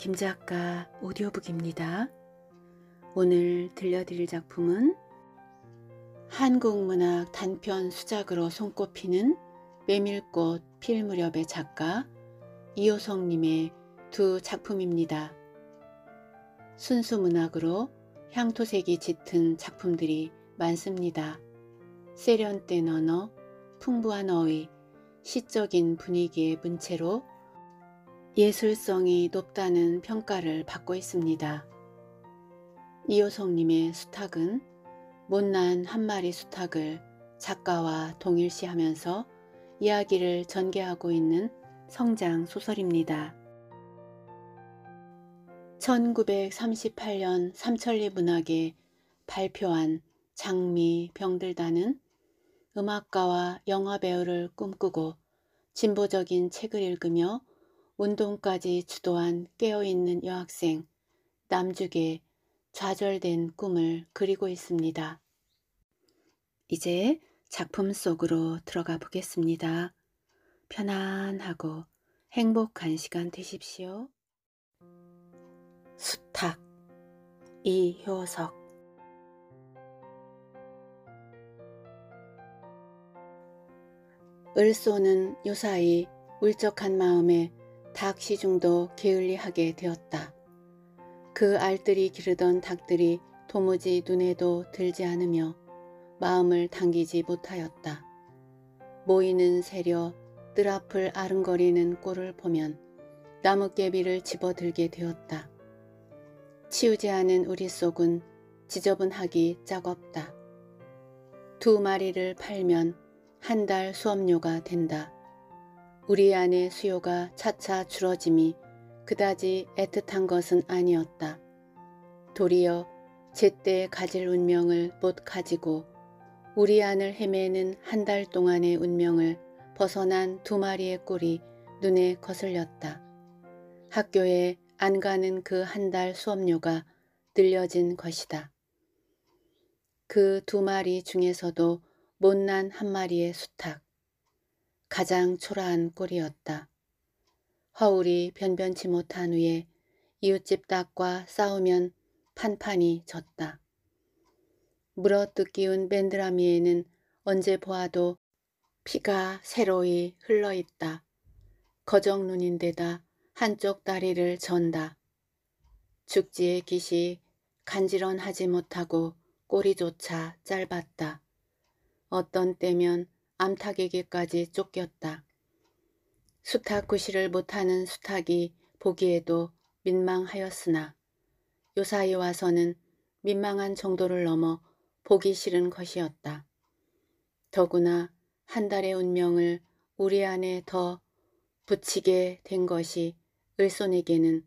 김작가 오디오북입니다. 오늘 들려드릴 작품은 한국문학 단편 수작으로 손꼽히는 메밀꽃 필 무렵의 작가 이호성님의 두 작품입니다. 순수 문학으로 향토색이 짙은 작품들이 많습니다. 세련된 언어, 풍부한 어휘, 시적인 분위기의 문체로 예술성이 높다는 평가를 받고 있습니다. 이호성님의 수탉은 못난 한 마리 수탉을 작가와 동일시하면서 이야기를 전개하고 있는 성장 소설입니다. 1938년 삼천리 문학에 발표한 장미 병들다는 음악가와 영화배우를 꿈꾸고 진보적인 책을 읽으며 운동까지 주도한 깨어있는 여학생 남죽의 좌절된 꿈을 그리고 있습니다. 이제 작품 속으로 들어가 보겠습니다. 편안하고 행복한 시간 되십시오. 수탁 이효석 을소는 요사이 울적한 마음에 닭 시중도 게을리하게 되었다. 그 알뜰히 기르던 닭들이 도무지 눈에도 들지 않으며 마음을 당기지 못하였다. 모이는 새려뜰 앞을 아른거리는 꼴을 보면 나뭇개비를 집어들게 되었다. 치우지 않은 우리 속은 지저분하기 짝없다. 두 마리를 팔면 한 달 수업료가 된다. 우리 안의 수요가 차차 줄어짐이 그다지 애틋한 것은 아니었다. 도리어 제때 가질 운명을 못 가지고 우리 안을 헤매는 한 달 동안의 운명을 벗어난 두 마리의 꼴이 눈에 거슬렸다. 학교에 안 가는 그 한 달 수업료가 늘려진 것이다. 그 두 마리 중에서도 못난 한 마리의 수탁 가장 초라한 꼴이었다. 허울이 변변치 못한 후에 이웃집 닭과 싸우면 판판이 졌다. 물어뜯기운 밴드라미에는 언제 보아도 피가 새로이 흘러있다. 거정눈인데다 한쪽 다리를 전다. 죽지의 깃이 간지런하지 못하고 꼬리조차 짧았다. 어떤 때면 암탉에게까지 쫓겼다. 수탉 구실을 못하는 수탉이 보기에도 민망하였으나 요사이 와서는 민망한 정도를 넘어 보기 싫은 것이었다. 더구나 한 달의 운명을 우리 안에 더 붙이게 된 것이 을손에게는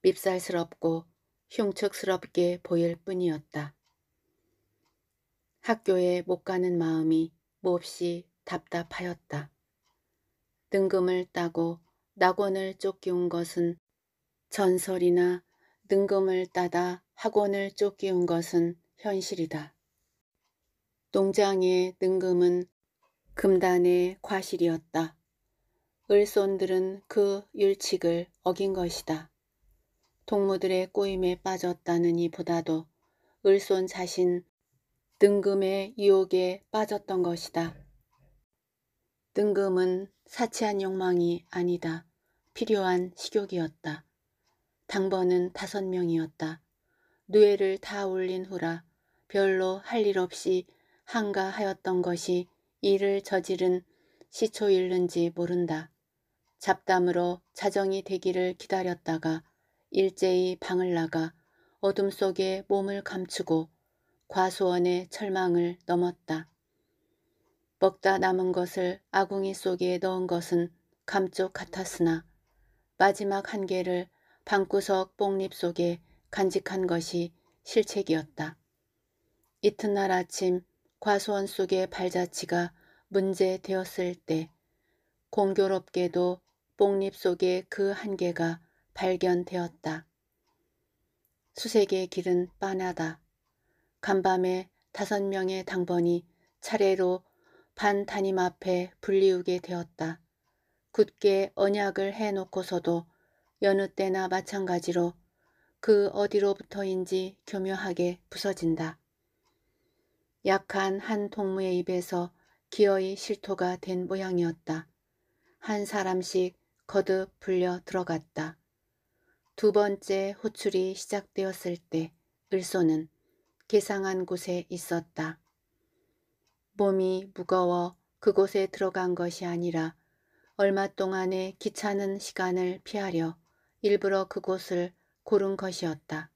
밉살스럽고 흉측스럽게 보일 뿐이었다. 학교에 못 가는 마음이 몹시 답답하였다. 능금을 따고 낙원을 쫓기운 것은 전설이나 능금을 따다 학원을 쫓기운 것은 현실이다. 농장의 능금은 금단의 과실이었다. 을손들은 그 율칙을 어긴 것이다. 동무들의 꼬임에 빠졌다는 이보다도 을손 자신 등금의 유혹에 빠졌던 것이다. 등금은 사치한 욕망이 아니다. 필요한 식욕이었다. 당번은 다섯 명이었다. 누에를 다 올린 후라 별로 할 일 없이 한가하였던 것이 일을 저지른 시초일른지 모른다. 잡담으로 자정이 되기를 기다렸다가 일제히 방을 나가 어둠 속에 몸을 감추고 과수원의 철망을 넘었다. 먹다 남은 것을 아궁이 속에 넣은 것은 감쪽 같았으나 마지막 한 개를 방구석 뽕잎 속에 간직한 것이 실책이었다. 이튿날 아침 과수원 속의 발자취가 문제되었을 때 공교롭게도 뽕잎 속의 그 한 개가 발견되었다. 수색의 길은 빤하다. 간밤에 다섯 명의 당번이 차례로 반 담임 앞에 불리우게 되었다. 굳게 언약을 해놓고서도 여느 때나 마찬가지로 그 어디로부터인지 교묘하게 부서진다. 약한 한 동무의 입에서 기어이 실토가 된 모양이었다. 한 사람씩 거듭 불려 들어갔다. 두 번째 호출이 시작되었을 때 을소는 개상한 곳에 있었다. 몸이 무거워 그곳에 들어간 것이 아니라 얼마 동안의 귀찮은 시간을 피하려 일부러 그곳을 고른 것이었다.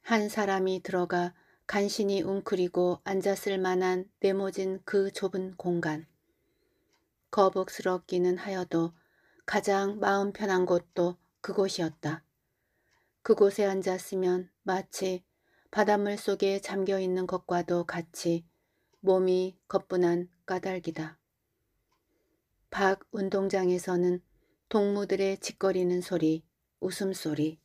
한 사람이 들어가 간신히 웅크리고 앉았을 만한 네모진 그 좁은 공간. 거북스럽기는 하여도 가장 마음 편한 곳도 그곳이었다. 그곳에 앉았으면 마치 바닷물 속에 잠겨 있는 것과도 같이 몸이 거뿐한 까닭이다. 박 운동장에서는 동무들의 짓거리는 소리, 웃음소리,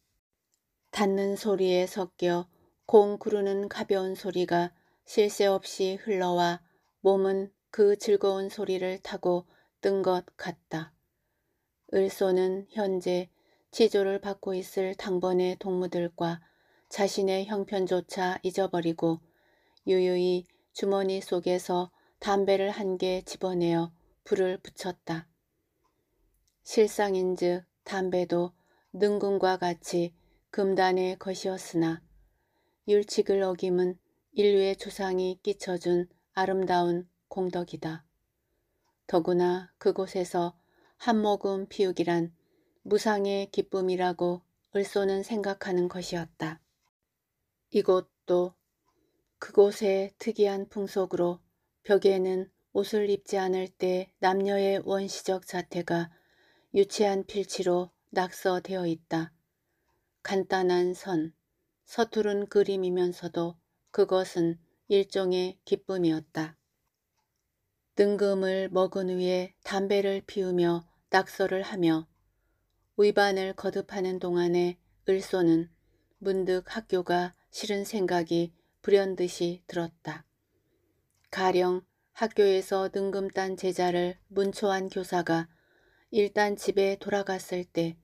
닿는 소리에 섞여 공 구르는 가벼운 소리가 실새 없이 흘러와 몸은 그 즐거운 소리를 타고 뜬 것 같다. 을소는 현재 치조를 받고 있을 당번의 동무들과 자신의 형편조차 잊어버리고 유유히 주머니 속에서 담배를 한 개 집어내어 불을 붙였다. 실상인즉 담배도 능군과 같이 금단의 것이었으나 율칙을 어김은 인류의 조상이 끼쳐준 아름다운 공덕이다. 더구나 그곳에서 한 모금 피우기란 무상의 기쁨이라고 을소는 생각하는 것이었다. 이곳도 그곳의 특이한 풍속으로 벽에는 옷을 입지 않을 때 남녀의 원시적 자태가 유치한 필치로 낙서되어 있다. 간단한 선, 서투른 그림이면서도 그것은 일종의 기쁨이었다. 능금을 먹은 후에 담배를 피우며 낙서를 하며 위반을 거듭하는 동안에 을소는 문득 학교가 싫은 생각이 불현듯이 들었다. 가령 학교에서 능금 딴 제자를 문초한 교사가 일단 집에 돌아갔을 때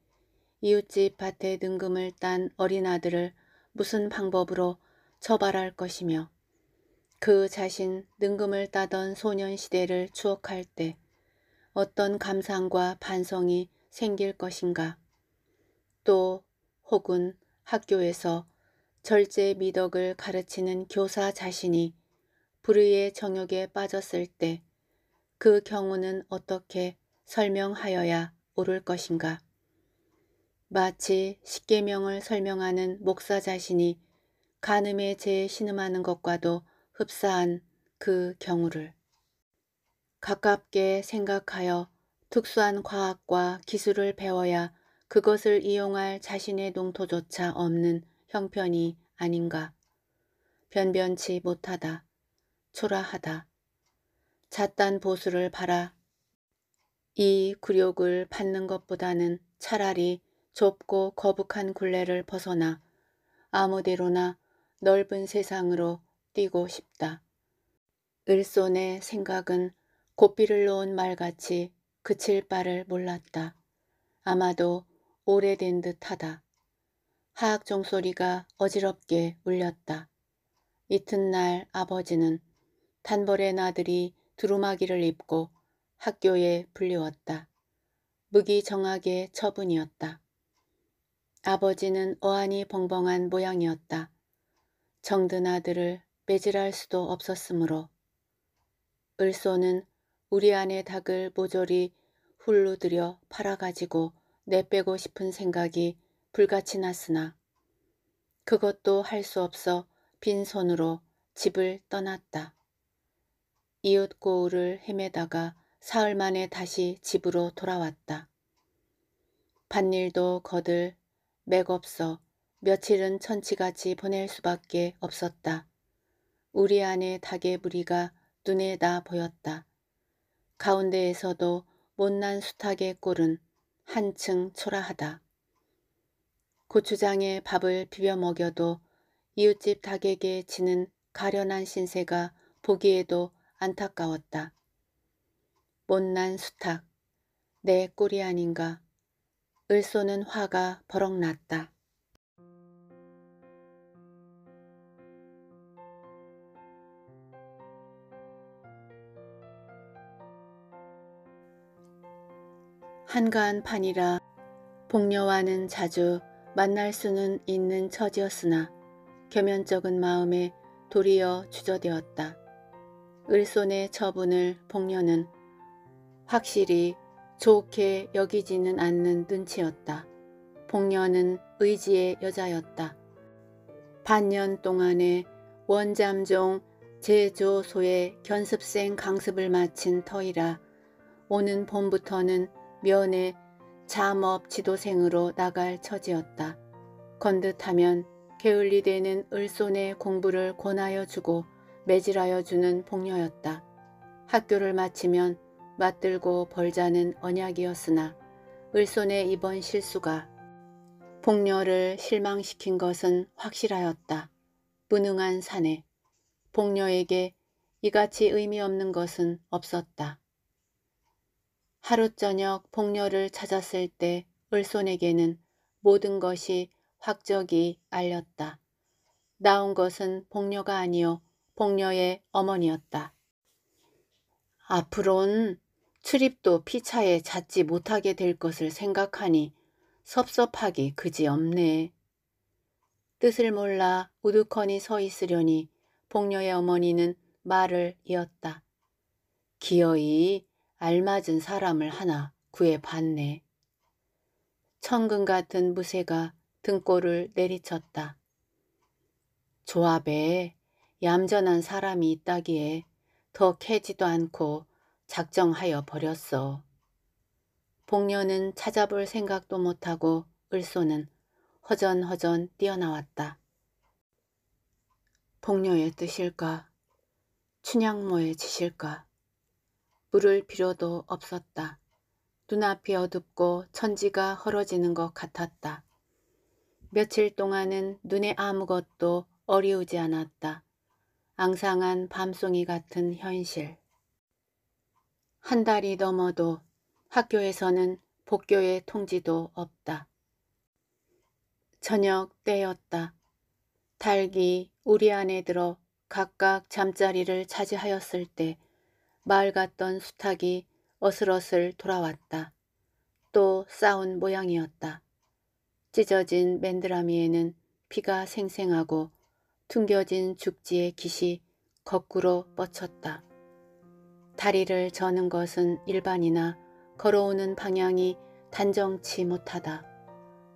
이웃집 밭에 능금을 딴 어린아들을 무슨 방법으로 처벌할 것이며 그 자신 능금을 따던 소년시대를 추억할 때 어떤 감상과 반성이 생길 것인가 또 혹은 학교에서 절제 미덕을 가르치는 교사 자신이 불의의 정욕에 빠졌을 때 그 경우는 어떻게 설명하여야 옳을 것인가. 마치 십계명을 설명하는 목사 자신이 간음의 재 신음하는 것과도 흡사한 그 경우를 가깝게 생각하여 특수한 과학과 기술을 배워야 그것을 이용할 자신의 농토조차 없는 형편이 아닌가. 변변치 못하다. 초라하다. 잣단 보수를 바라. 이 굴욕을 받는 것보다는 차라리 좁고 거북한 굴레를 벗어나 아무데로나 넓은 세상으로 뛰고 싶다. 을손의 생각은 고삐를 놓은 말같이 그칠 바를 몰랐다. 아마도 오래된 듯하다. 하악 종소리가 어지럽게 울렸다. 이튿날 아버지는 단벌의 나들이 두루마기를 입고 학교에 불리웠다. 무기정하게 처분이었다. 아버지는 어안이 벙벙한 모양이었다. 정든 아들을 매질할 수도 없었으므로 을소는 우리 안의 닭을 모조리 훌로 들여 팔아가지고 내빼고 싶은 생각이 불같이 났으나 그것도 할 수 없어 빈손으로 집을 떠났다. 이웃 고을을 헤매다가 사흘 만에 다시 집으로 돌아왔다. 밭일도 거들 맥없어 며칠은 천치같이 보낼 수밖에 없었다. 우리 안에 닭의 무리가 눈에 다 보였다. 가운데에서도 못난 수탉의 꼴은 한층 초라하다. 고추장에 밥을 비벼 먹여도 이웃집 닭에게 지는 가련한 신세가 보기에도 안타까웠다. 못난 수탉, 내 꼴이 아닌가. 을 쏘는 화가 버럭 났다. 한가한 판이라 복녀와는 자주 만날 수는 있는 처지였으나 겸연쩍은 마음에 도리어 주저되었다. 을손의 처분을 복녀는 확실히 좋게 여기지는 않는 눈치였다. 복녀는 의지의 여자였다. 반년 동안의 원잠종 제조소의 견습생 강습을 마친 터이라 오는 봄부터는 면에 자업 지도생으로 나갈 처지였다. 건듯하면 게을리 되는 을손의 공부를 권하여 주고 매질하여 주는 복녀였다. 학교를 마치면 맞들고 벌자는 언약이었으나 을손의 이번 실수가 복녀를 실망시킨 것은 확실하였다. 무능한 사내, 복녀에게 이같이 의미 없는 것은 없었다. 하루 저녁 복녀를 찾았을 때 을손에게는 모든 것이 확적이 알렸다. 나온 것은 복녀가 아니요 복녀의 어머니였다. 앞으론 출입도 피차에 잦지 못하게 될 것을 생각하니 섭섭하기 그지없네. 뜻을 몰라 우두커니 서 있으려니 복녀의 어머니는 말을 이었다. 기어이 알맞은 사람을 하나 구해봤네. 천근 같은 무쇠가 등골을 내리쳤다. 조합에 얌전한 사람이 있다기에 더 캐지도 않고 작정하여 버렸어. 복녀는 찾아볼 생각도 못하고 을소는 허전허전 뛰어나왔다. 복녀의 뜻일까? 춘향모의 짓일까? 물을 필요도 없었다. 눈앞이 어둡고 천지가 헐어지는 것 같았다. 며칠 동안은 눈에 아무것도 어리우지 않았다. 앙상한 밤송이 같은 현실. 한 달이 넘어도 학교에서는 복교의 통지도 없다. 저녁 때였다. 달기 우리 안에 들어 각각 잠자리를 차지하였을 때 마을 갔던 수탉이 어슬어슬 돌아왔다. 또 싸운 모양이었다. 찢어진 맨드라미에는 피가 생생하고 퉁겨진 죽지의 깃이 거꾸로 뻗쳤다. 다리를 저는 것은 일반이나 걸어오는 방향이 단정치 못하다.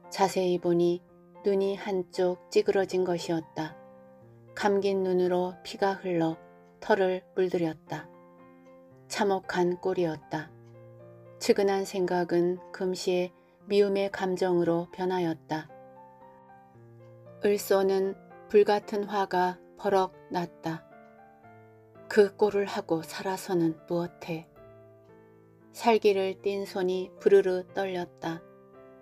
자세히 보니 눈이 한쪽 찌그러진 것이었다. 감긴 눈으로 피가 흘러 털을 물들였다. 참혹한 꼴이었다. 측은한 생각은 금시에 미움의 감정으로 변하였다. 을소는 불같은 화가 버럭 났다. 그 꼴을 하고 살아서는 무엇해. 살기를 띤 손이 부르르 떨렸다.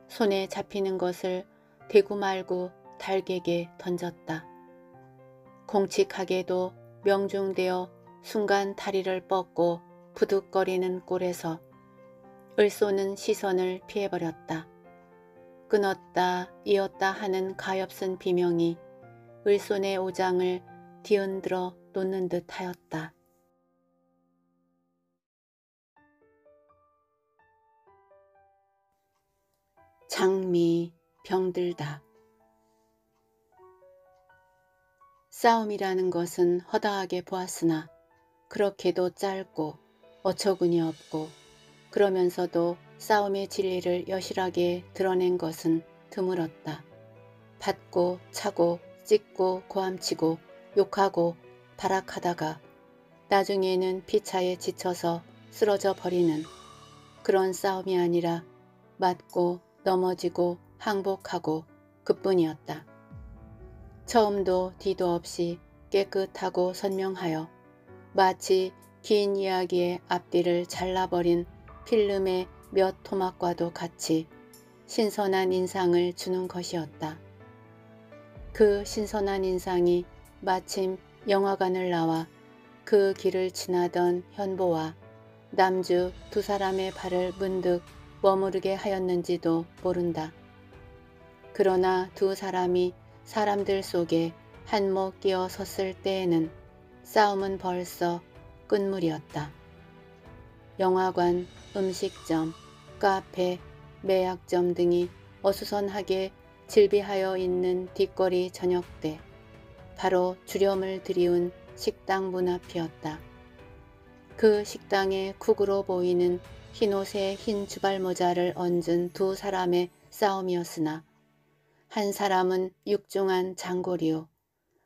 손에 잡히는 것을 대구 말고 달개게 던졌다. 공칙하게도 명중되어 순간 다리를 뻗고 부득거리는 꼴에서 을쏘는 시선을 피해버렸다. 끊었다 이었다 하는 가엾은 비명이 을손의 오장을 뒤흔들어 놓는 듯 하였다. 장미 병들다 싸움이라는 것은 허다하게 보았으나 그렇게도 짧고 어처구니 없고 그러면서도 싸움의 진리를 여실하게 드러낸 것은 드물었다. 받고 차고 찍고 고함치고 욕하고 발악하다가 나중에는 피차에 지쳐서 쓰러져 버리는 그런 싸움이 아니라 맞고 넘어지고 항복하고 그뿐이었다. 처음도 뒤도 없이 깨끗하고 선명하여 마치 긴 이야기의 앞뒤를 잘라버린 필름의 몇 토막과도 같이 신선한 인상을 주는 것이었다. 그 신선한 인상이 마침 영화관을 나와 그 길을 지나던 현보와 남주 두 사람의 발을 문득 머무르게 하였는지도 모른다. 그러나 두 사람이 사람들 속에 한몫 끼어 섰을 때에는 싸움은 벌써 끝물이었다. 영화관, 음식점, 카페, 매약점 등이 어수선하게 질비하여 있는 뒷거리 저녁 때 바로 주렴을 들이운 식당 문 앞이었다. 그 식당의 쿡으로 보이는 흰옷에 흰 주발모자를 얹은 두 사람의 싸움이었으나 한 사람은 육중한 장골이요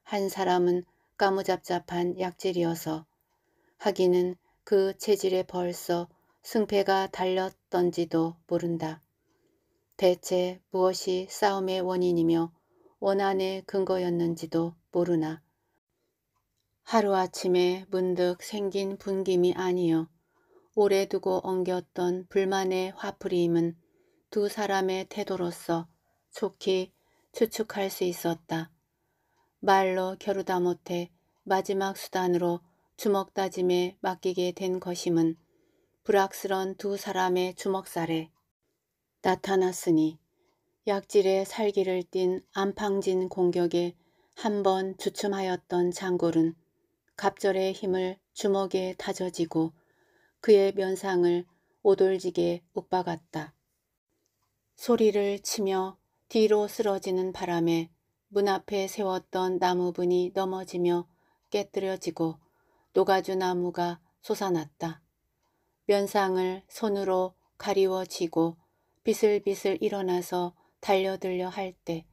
한 사람은 까무잡잡한 약질이어서 하기는 그 체질에 벌써 승패가 달렸던지도 모른다. 대체 무엇이 싸움의 원인이며 원한의 근거였는지도 모르나. 하루아침에 문득 생긴 분김이 아니여 오래 두고 엉겼던 불만의 화풀이임은 두 사람의 태도로서 좋히 추측할 수 있었다. 말로 겨루다 못해 마지막 수단으로 주먹 다짐에 맡기게 된 것임은 불악스런 두 사람의 주먹살에 나타났으니 약질의 살기를 띤 안팡진 공격에 한 번 주춤하였던 장골은 갑절의 힘을 주먹에 다져지고 그의 면상을 오돌지게 욱박았다. 소리를 치며 뒤로 쓰러지는 바람에 문 앞에 세웠던 나무분이 넘어지며 깨뜨려지고 노가주 나무가 솟아났다. 면상을 손으로 가리워 지고 비슬비슬 일어나서 달려들려 할 때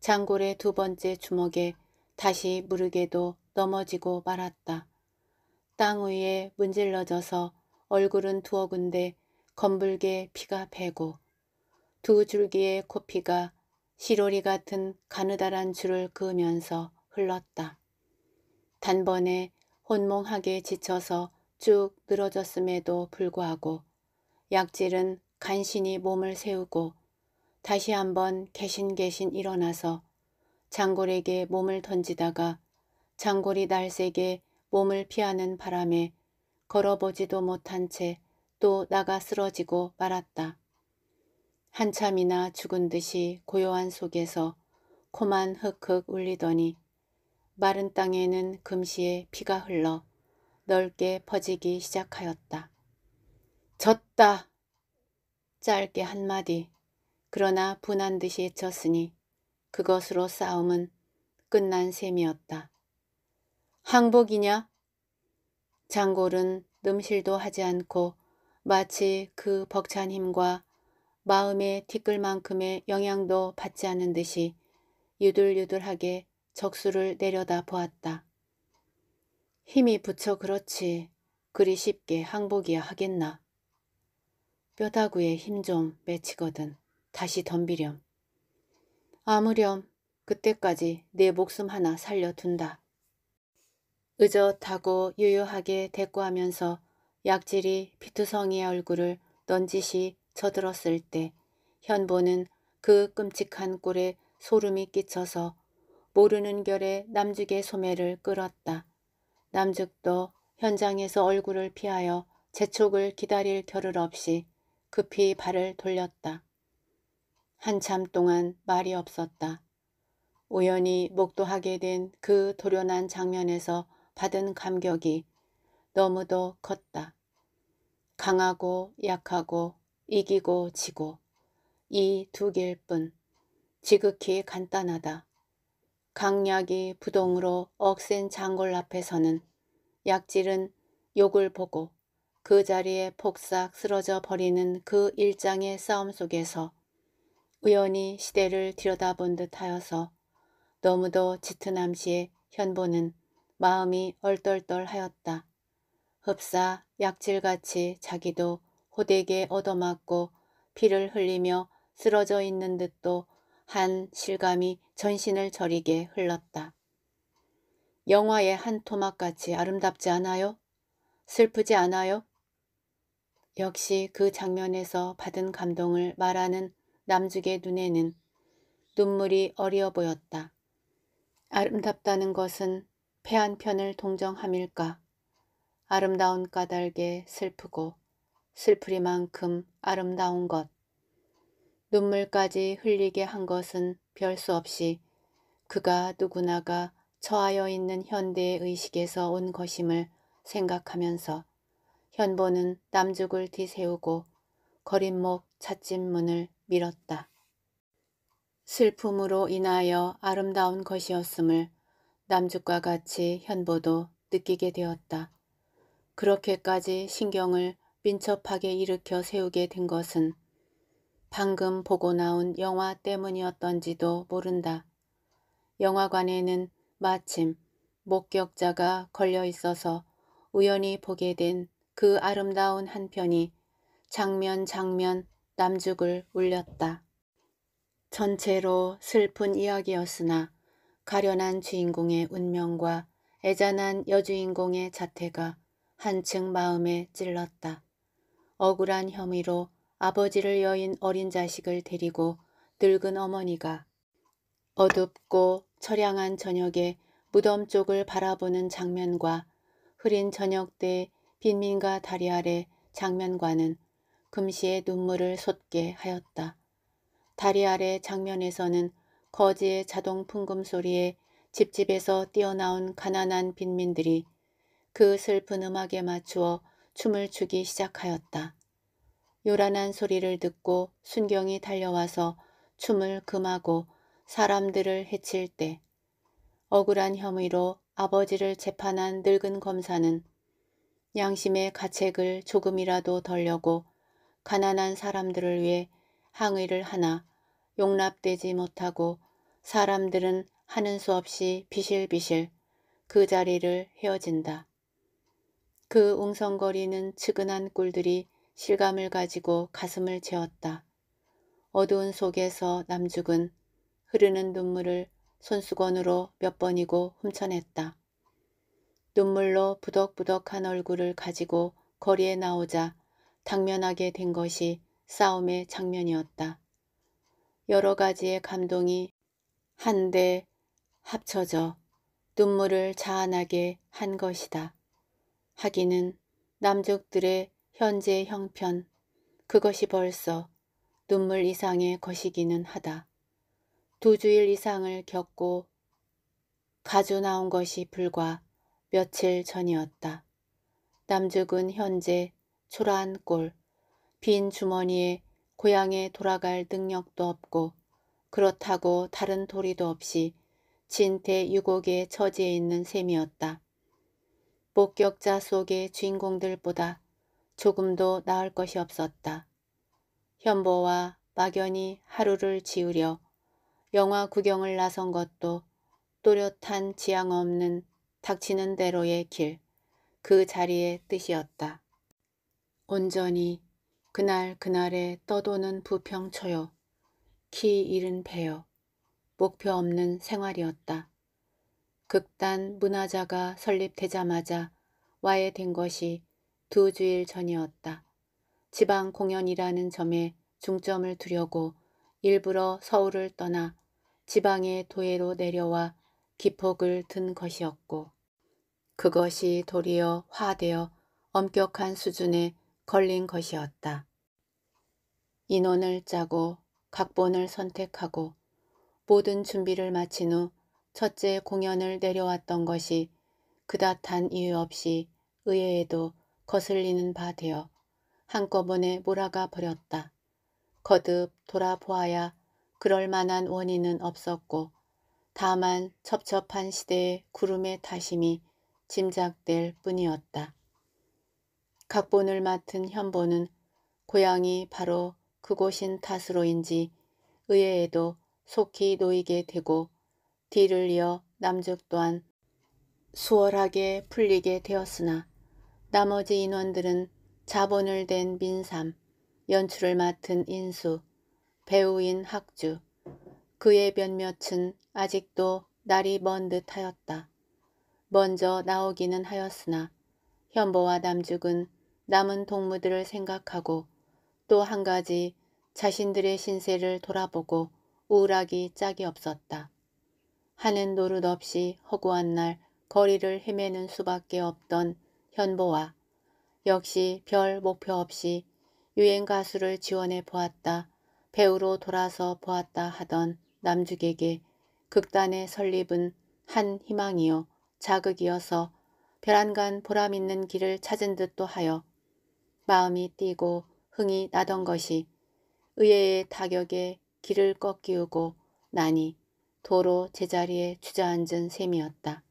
장골의 두 번째 주먹에 다시 무르게도 넘어지고 말았다. 땅 위에 문질러져서 얼굴은 두어 군데 검붉게 피가 배고 두 줄기의 코피가 시로리 같은 가느다란 줄을 그으면서 흘렀다. 단번에 혼몽하게 지쳐서 쭉 늘어졌음에도 불구하고 약질은 간신히 몸을 세우고 다시 한번 개신개신 일어나서 장골에게 몸을 던지다가 장골이 날색에 몸을 피하는 바람에 걸어보지도 못한 채 또 나가 쓰러지고 말았다. 한참이나 죽은 듯이 고요한 속에서 코만 흑흑 울리더니 마른 땅에는 금시에 피가 흘러 넓게 퍼지기 시작하였다. 졌다! 짧게 한마디 그러나 분한 듯이 쳤으니 그것으로 싸움은 끝난 셈이었다. 항복이냐? 장골은 늠실도 하지 않고 마치 그 벅찬 힘과 마음에 티끌만큼의 영향도 받지 않은 듯이 유들유들하게 적수를 내려다 보았다. 힘이 부쳐 그렇지 그리 쉽게 항복이야 하겠나. 뼈다구에 힘 좀 맺히거든 다시 덤비렴. 아무렴 그때까지 내 목숨 하나 살려둔다. 의젓하고 유유하게 대꾸하면서 약질이 피투성이의 얼굴을 넌지시 쳐들었을 때 현보는 그 끔찍한 꼴에 소름이 끼쳐서 모르는 결에 남죽의 소매를 끌었다. 남죽도 현장에서 얼굴을 피하여 재촉을 기다릴 겨를 없이 급히 발을 돌렸다. 한참 동안 말이 없었다. 우연히 목도하게 된 그 도련한 장면에서 받은 감격이 너무도 컸다. 강하고 약하고 이기고 지고 이두 개일 뿐 지극히 간단하다. 강약이 부동으로 억센 장골 앞에서는 약질은 욕을 보고 그 자리에 폭삭 쓰러져 버리는 그 일장의 싸움 속에서 우연히 시대를 들여다본 듯 하여서 너무도 짙은암시에 현보는 마음이 얼떨떨하였다. 흡사 약질같이 자기도 호되게 얻어맞고 피를 흘리며 쓰러져 있는 듯도 한 실감이 전신을 저리게 흘렀다. 영화의 한 토막같이 아름답지 않아요? 슬프지 않아요? 역시 그 장면에서 받은 감동을 말하는 남죽의 눈에는 눈물이 어려 보였다. 아름답다는 것은 패 한편을 동정함일까? 아름다운 까닭에 슬프고 슬프리만큼 아름다운 것. 눈물까지 흘리게 한 것은 별수 없이 그가 누구나가 처하여 있는 현대의 의식에서 온 것임을 생각하면서 현보는 남죽을 뒤세우고 거린목 찻집문을 밀었다. 슬픔으로 인하여 아름다운 것이었음을 남죽과 같이 현보도 느끼게 되었다. 그렇게까지 신경을 민첩하게 일으켜 세우게 된 것은 방금 보고 나온 영화 때문이었던지도 모른다. 영화관에는 마침 목격자가 걸려 있어서 우연히 보게 된 그 아름다운 한 편이 장면 장면 남죽을 울렸다. 전체로 슬픈 이야기였으나 가련한 주인공의 운명과 애잔한 여주인공의 자태가 한층 마음에 찔렀다. 억울한 혐의로 아버지를 여인 어린 자식을 데리고 늙은 어머니가 어둡고 처량한 저녁에 무덤 쪽을 바라보는 장면과 흐린 저녁 때 빈민가 다리 아래 장면과는 금시의 눈물을 솟게 하였다. 다리 아래 장면에서는 거지의 자동 풍금 소리에 집집에서 뛰어나온 가난한 빈민들이 그 슬픈 음악에 맞추어 춤을 추기 시작하였다. 요란한 소리를 듣고 순경이 달려와서 춤을 금하고 사람들을 해칠 때 억울한 혐의로 아버지를 재판한 늙은 검사는 양심의 가책을 조금이라도 덜려고 가난한 사람들을 위해 항의를 하나 용납되지 못하고 사람들은 하는 수 없이 비실비실 그 자리를 헤어진다. 그 웅성거리는 측은한 꿀들이 실감을 가지고 가슴을 채웠다 어두운 속에서 남죽은 흐르는 눈물을 손수건으로 몇 번이고 훔쳐냈다. 눈물로 부덕부덕한 얼굴을 가지고 거리에 나오자 당면하게 된 것이 싸움의 장면이었다. 여러 가지의 감동이 한데 합쳐져 눈물을 자아나게 한 것이다. 하기는 남족들의 현재의 형편, 그것이 벌써 눈물 이상의 것이기는 하다. 두 주일 이상을 겪고 가주 나온 것이 불과 며칠 전이었다. 남죽은 현재 초라한 꼴, 빈 주머니에 고향에 돌아갈 능력도 없고 그렇다고 다른 도리도 없이 진태 유곡에 처지에 있는 셈이었다. 목격자 속의 주인공들보다 조금도 나을 것이 없었다. 현보와 막연히 하루를 지우려 영화 구경을 나선 것도 또렷한 지향 없는 닥치는 대로의 길, 그 자리의 뜻이었다. 온전히 그날 그날에 떠도는 부평초요, 키 잃은 배요, 목표 없는 생활이었다. 극단 문화자가 설립되자마자 와해된 것이 두 주일 전이었다. 지방 공연이라는 점에 중점을 두려고 일부러 서울을 떠나 지방의 도예로 내려와 기폭을 든 것이었고 그것이 도리어 화되어 엄격한 수준에 걸린 것이었다. 인원을 짜고 각본을 선택하고 모든 준비를 마친 후 첫째 공연을 내려왔던 것이 그다탄 이유 없이 의외에도 거슬리는 바 되어 한꺼번에 몰아가 버렸다. 거듭 돌아보아야 그럴 만한 원인은 없었고 다만 첩첩한 시대의 구름의 타심이 짐작될 뿐이었다. 각본을 맡은 현보는 고향이 바로 그곳인 탓으로인지 의외에도 속히 놓이게 되고 뒤를 이어 남즉 또한 수월하게 풀리게 되었으나 나머지 인원들은 자본을 댄 민삼, 연출을 맡은 인수, 배우인 학주, 그의 몇몇은 아직도 날이 먼 듯 하였다. 먼저 나오기는 하였으나 현보와 남죽은 남은 동무들을 생각하고 또 한 가지 자신들의 신세를 돌아보고 우울하기 짝이 없었다. 하는 노릇 없이 허구한 날 거리를 헤매는 수밖에 없던 현보와 역시 별 목표 없이 유행 가수를 지원해 보았다. 배우로 돌아서 보았다 하던 남죽에게 극단의 설립은 한 희망이요 자극이어서 별안간 보람 있는 길을 찾은 듯도 하여 마음이 뛰고 흥이 나던 것이 의외의 타격에 길을 꺾이우고 나니 도로 제자리에 주저앉은 셈이었다.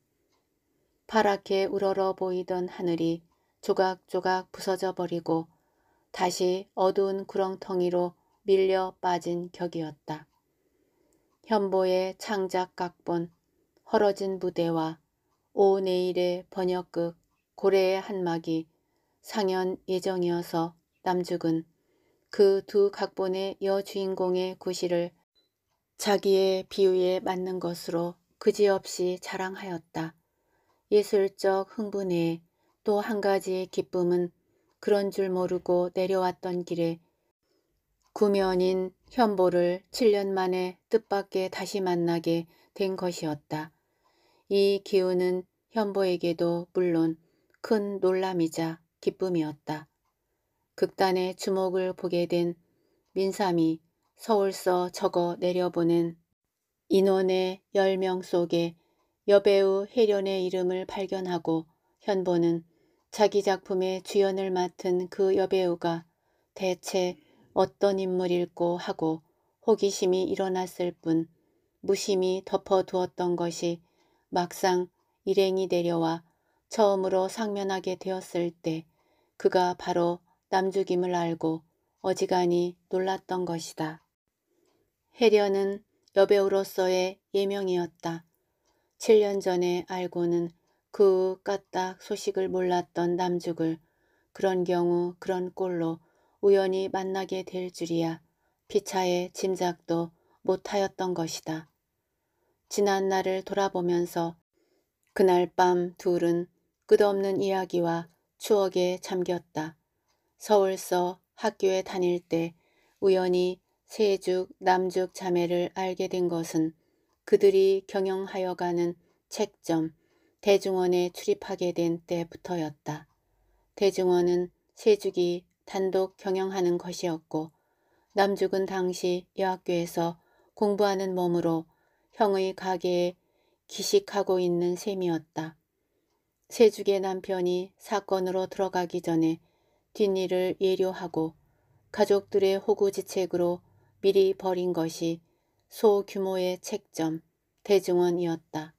파랗게 우러러 보이던 하늘이 조각조각 부서져 버리고 다시 어두운 구렁텅이로 밀려 빠진 격이었다. 현보의 창작 각본, 헐어진 무대와 오 내일의 번역극, 고래의 한막이 상연 예정이어서 남죽은 그 두 각본의 여주인공의 구실을 자기의 비유에 맞는 것으로 그지없이 자랑하였다. 예술적 흥분에 또 한 가지 기쁨은 그런 줄 모르고 내려왔던 길에 구면인 현보를 7년 만에 뜻밖에 다시 만나게 된 것이었다. 이 기운은 현보에게도 물론 큰 놀람이자 기쁨이었다. 극단의 주목을 보게 된 민삼이 서울서 적어 내려보낸 인원의 10명 속에 여배우 혜련의 이름을 발견하고 현보는 자기 작품의 주연을 맡은 그 여배우가 대체 어떤 인물일꼬 하고 호기심이 일어났을 뿐 무심히 덮어두었던 것이 막상 일행이 내려와 처음으로 상면하게 되었을 때 그가 바로 남죽임을 알고 어지간히 놀랐던 것이다. 해련은 여배우로서의 예명이었다. 7년 전에 알고는 그 까딱 소식을 몰랐던 남죽을 그런 경우 그런 꼴로 우연히 만나게 될 줄이야 피차의 짐작도 못하였던 것이다. 지난 날을 돌아보면서 그날 밤 둘은 끝없는 이야기와 추억에 잠겼다. 서울서 학교에 다닐 때 우연히 세죽 남죽 자매를 알게 된 것은 그들이 경영하여 가는 책점, 대중원에 출입하게 된 때부터였다. 대중원은 세죽이 단독 경영하는 것이었고 남죽은 당시 여학교에서 공부하는 몸으로 형의 가게에 기식하고 있는 셈이었다. 세죽의 남편이 사건으로 들어가기 전에 뒷일을 예료하고 가족들의 호구지책으로 미리 버린 것이 소규모의 책점, 대증원이었다.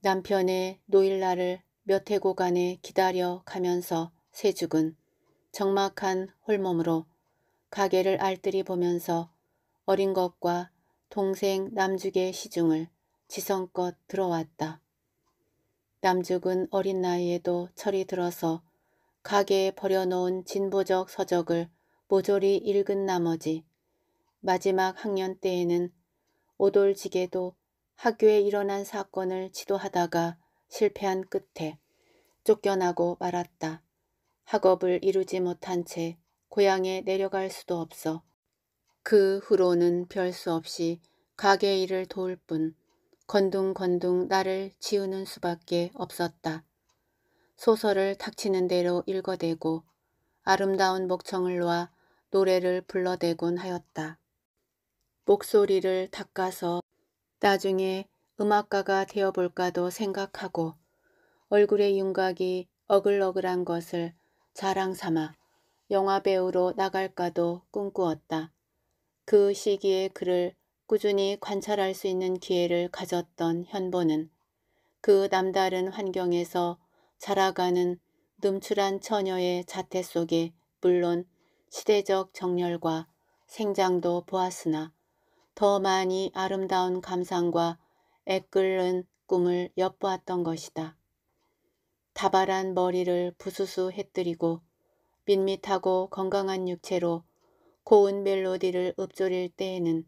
남편의 노일날을 몇 해고간에 기다려 가면서 세죽은 적막한 홀몸으로 가게를 알뜰히 보면서 어린 것과 동생 남죽의 시중을 지성껏 들어왔다. 남죽은 어린 나이에도 철이 들어서 가게에 버려놓은 진보적 서적을 모조리 읽은 나머지 마지막 학년 때에는 오돌지게도 학교에 일어난 사건을 지도하다가 실패한 끝에 쫓겨나고 말았다. 학업을 이루지 못한 채 고향에 내려갈 수도 없어 그 후로는 별 수 없이 가게 일을 도울 뿐 건둥건둥 나를 지우는 수밖에 없었다. 소설을 닥치는 대로 읽어대고 아름다운 목청을 놓아 노래를 불러대곤 하였다. 목소리를 닦아서 나중에 음악가가 되어볼까도 생각하고 얼굴의 윤곽이 어글어글한 것을 자랑 삼아 영화배우로 나갈까도 꿈꾸었다. 그 시기에 그를 꾸준히 관찰할 수 있는 기회를 가졌던 현보는 그 남다른 환경에서 자라가는 늠출한 처녀의 자태 속에 물론 시대적 정열과 생장도 보았으나 더 많이 아름다운 감상과 애끓는 꿈을 엿보았던 것이다. 다발한 머리를 부수수 햇뜨리고 밋밋하고 건강한 육체로 고운 멜로디를 읊조릴 때에는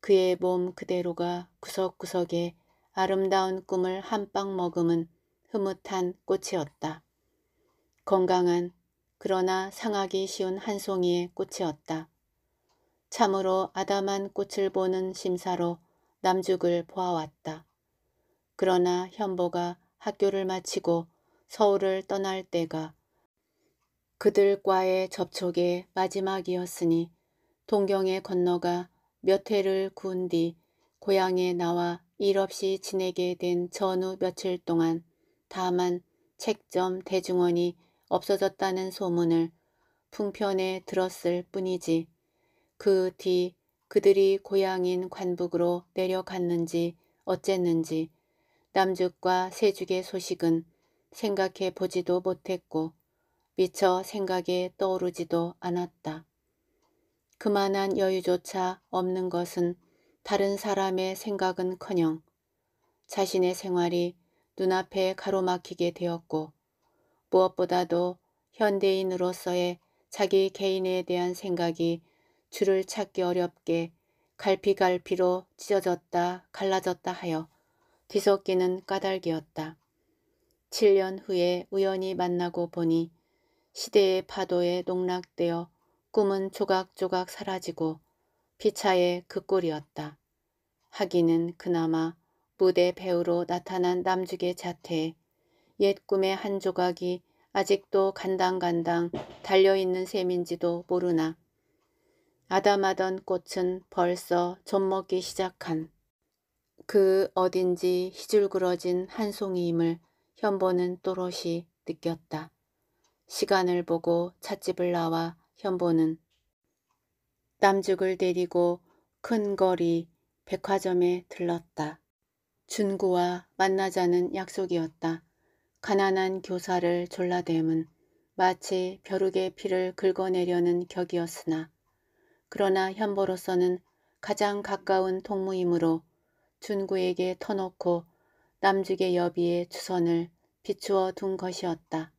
그의 몸 그대로가 구석구석에 아름다운 꿈을 한빵 머금은 흐뭇한 꽃이었다. 건강한 그러나 상하기 쉬운 한 송이의 꽃이었다. 참으로 아담한 꽃을 보는 심사로 남죽을 보아왔다. 그러나 현보가 학교를 마치고 서울을 떠날 때가 그들과의 접촉의 마지막이었으니 동경에 건너가 몇 해를 구운 뒤 고향에 나와 일 없이 지내게 된 전후 며칠 동안 다만 책점 대중원이 없어졌다는 소문을 풍편에 들었을 뿐이지 그뒤 그들이 고향인 관북으로 내려갔는지 어쨌는지 남죽과 세죽의 소식은 생각해 보지도 못했고 미처 생각에 떠오르지도 않았다. 그만한 여유조차 없는 것은 다른 사람의 생각은커녕 자신의 생활이 눈앞에 가로막히게 되었고 무엇보다도 현대인으로서의 자기 개인에 대한 생각이 줄을 찾기 어렵게 갈피갈피로 찢어졌다 갈라졌다 하여 뒤섞이는 까닭이었다. 7년 후에 우연히 만나고 보니 시대의 파도에 농락되어 꿈은 조각조각 사라지고 피차의 그 꼴이었다. 하기는 그나마 무대 배우로 나타난 남주의 자태에 옛 꿈의 한 조각이 아직도 간당간당 달려있는 셈인지도 모르나 아담하던 꽃은 벌써 젖먹기 시작한 그 어딘지 희줄그러진 한 송이임을 현보는 또렷이 느꼈다. 시간을 보고 찻집을 나와 현보는 남죽을 데리고 큰 거리 백화점에 들렀다. 준구와 만나자는 약속이었다. 가난한 교사를 졸라댐은 마치 벼룩의 피를 긁어내려는 격이었으나 그러나 현보로서는 가장 가까운 동무이므로 준구에게 터놓고 남죽의 여비의 주선을 비추어 둔 것이었다.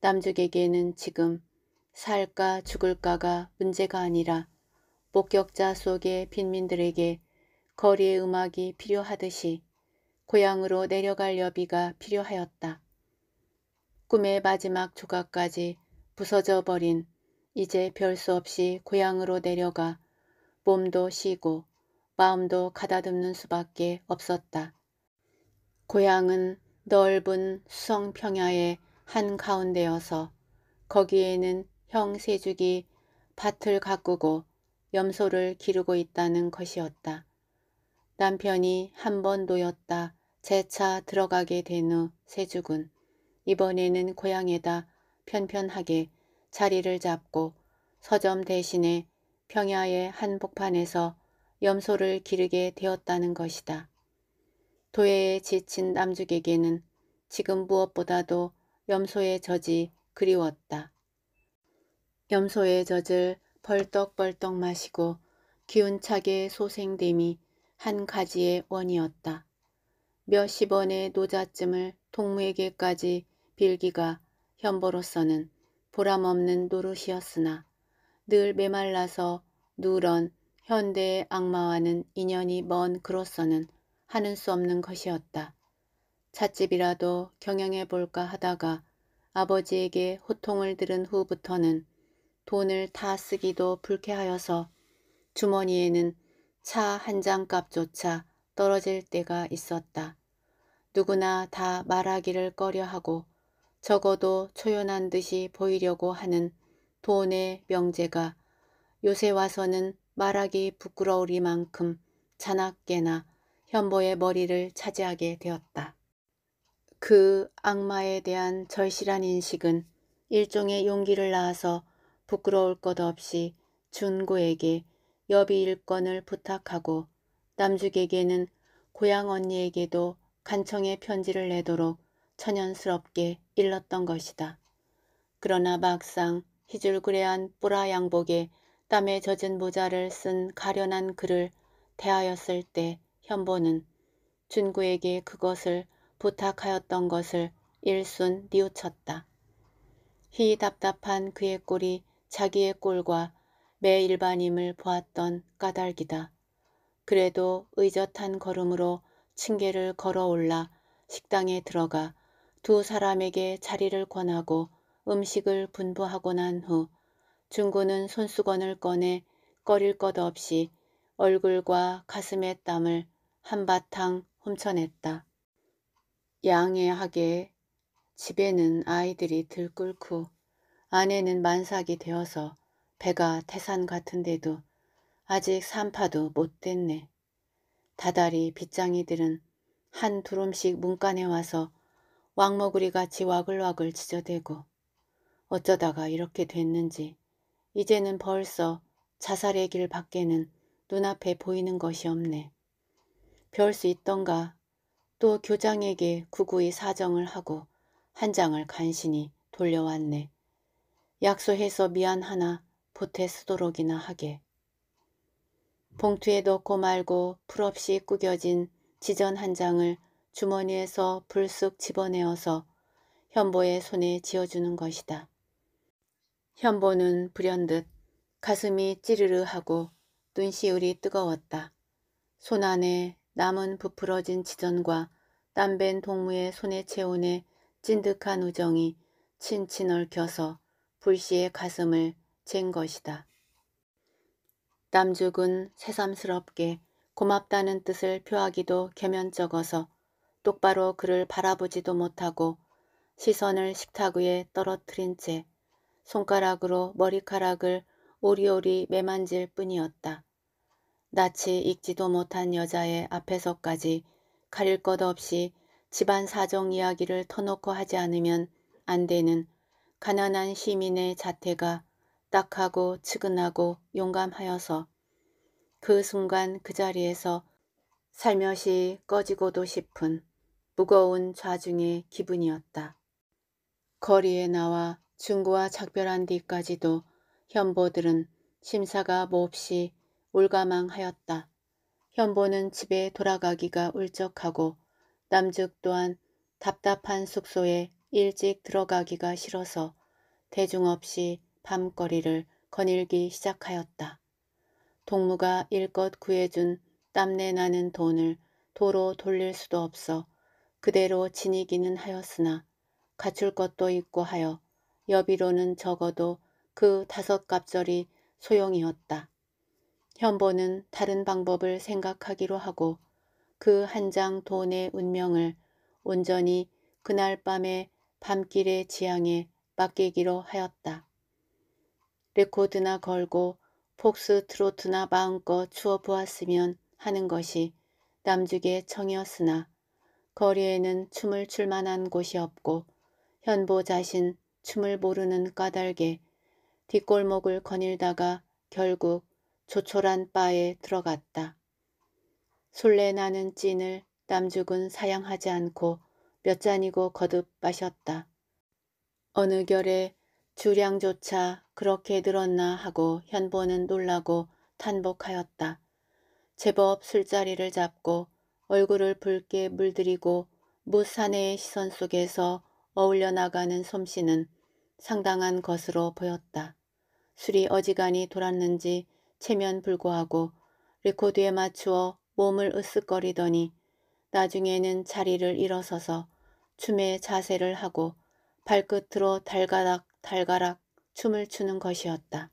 남죽에게는 지금 살까 죽을까가 문제가 아니라 목격자 속의 빈민들에게 거리의 음악이 필요하듯이 고향으로 내려갈 여비가 필요하였다. 꿈의 마지막 조각까지 부서져 버린 이제 별 수 없이 고향으로 내려가 몸도 쉬고 마음도 가다듬는 수밖에 없었다. 고향은 넓은 수성 평야의 한가운데여서 거기에는 형 세죽이 밭을 가꾸고 염소를 기르고 있다는 것이었다. 남편이 한 번 놓였다 재차 들어가게 된 후 세죽은 이번에는 고향에다 편편하게 자리를 잡고 서점 대신에 평야의 한복판에서 염소를 기르게 되었다는 것이다. 도예에 지친 남죽에게는 지금 무엇보다도 염소의 젖이 그리웠다. 염소의 젖을 벌떡벌떡 마시고 기운차게 소생됨이 한 가지의 원이었다. 몇십 원의 노자쯤을 동무에게까지 빌기가 현보로서는 보람없는 노릇이었으나 늘 메말라서 누런 현대의 악마와는 인연이 먼 그로서는 하는 수 없는 것이었다. 찻집이라도 경영해 볼까 하다가 아버지에게 호통을 들은 후부터는 돈을 다 쓰기도 불쾌하여서 주머니에는 차한잔 값조차 떨어질 때가 있었다. 누구나 다 말하기를 꺼려하고 적어도 초연한 듯이 보이려고 하는 돈의 명제가 요새 와서는 말하기 부끄러우리만큼 자나깨나 현보의 머리를 차지하게 되었다. 그 악마에 대한 절실한 인식은 일종의 용기를 낳아서 부끄러울 것 없이 준구에게 여비 일권을 부탁하고 남죽에게는 고향 언니에게도 간청의 편지를 내도록 천연스럽게 일렀던 것이다. 그러나 막상 희줄그레한 뿌라 양복에 땀에 젖은 모자를 쓴 가련한 그를 대하였을 때 현보는 준구에게 그것을 부탁하였던 것을 일순 뉘우쳤다. 희 답답한 그의 꼴이 자기의 꼴과 매 일반임을 보았던 까닭이다. 그래도 의젓한 걸음으로 층계를 걸어올라 식당에 들어가 두 사람에게 자리를 권하고 음식을 분부하고 난 후 중구는 손수건을 꺼내 꺼릴 것 없이 얼굴과 가슴의 땀을 한바탕 훔쳐냈다. 양해하게 집에는 아이들이 들끓고 아내는 만삭이 되어서 배가 태산 같은데도 아직 산파도 못 됐네. 다달이 빗장이들은 한 두름씩 문간에 와서 왕머구리 같이 와글와글 지저대고 어쩌다가 이렇게 됐는지 이제는 벌써 자살의 길 밖에는 눈앞에 보이는 것이 없네. 별 수 있던가 또 교장에게 구구이 사정을 하고 한 장을 간신히 돌려왔네. 약소해서 미안하나 보태 쓰도록이나 하게. 봉투에 넣고 말고 풀없이 구겨진 지전 한 장을 주머니에서 불쑥 집어내어서 현보의 손에 쥐어주는 것이다. 현보는 불현듯 가슴이 찌르르 하고 눈시울이 뜨거웠다. 손 안에 남은 부풀어진 지전과 땀밴 동무의 손의 체온에 찐득한 우정이 친친 얽혀서 불씨의 가슴을 잰 것이다. 남죽은 새삼스럽게 고맙다는 뜻을 표하기도 개면쩍어서 똑바로 그를 바라보지도 못하고 시선을 식탁 위에 떨어뜨린 채 손가락으로 머리카락을 오리오리 매만질 뿐이었다. 낯이 익지도 못한 여자의 앞에서까지 가릴 것 없이 집안 사정 이야기를 터놓고 하지 않으면 안 되는 가난한 시민의 자태가 딱하고 측은하고 용감하여서 그 순간 그 자리에서 살며시 꺼지고도 싶은 무거운 좌중의 기분이었다. 거리에 나와 중구와 작별한 뒤까지도 현보들은 심사가 몹시 울가망하였다 현보는 집에 돌아가기가 울적하고 남즉 또한 답답한 숙소에 일찍 들어가기가 싫어서 대중 없이 밤거리를 거닐기 시작하였다. 동무가 일껏 구해준 땀내 나는 돈을 도로 돌릴 수도 없어 그대로 지니기는 하였으나 갖출 것도 있고 하여 여비로는 적어도 그 다섯 갑절이 소용이었다. 현보는 다른 방법을 생각하기로 하고 그 한 장 돈의 운명을 온전히 그날 밤에 밤길의 지향에 맡기기로 하였다. 레코드나 걸고 폭스 트로트나 마음껏 추어 보았으면 하는 것이 남죽의 청이었으나 거리에는 춤을 출 만한 곳이 없고 현보 자신 춤을 모르는 까닭에 뒷골목을 거닐다가 결국 조촐한 바에 들어갔다. 술래 나는 찐을 남죽은 사양하지 않고 몇 잔이고 거듭 마셨다. 어느 결에 주량조차 그렇게 늘었나 하고 현보는 놀라고 탄복하였다. 제법 술자리를 잡고 얼굴을 붉게 물들이고 무산의 시선 속에서 어울려 나가는 솜씨는 상당한 것으로 보였다. 술이 어지간히 돌았는지 체면 불구하고 레코드에 맞추어 몸을 으쓱거리더니 나중에는 자리를 일어서서 춤의 자세를 하고 발끝으로 달가락 달가락 춤을 추는 것이었다.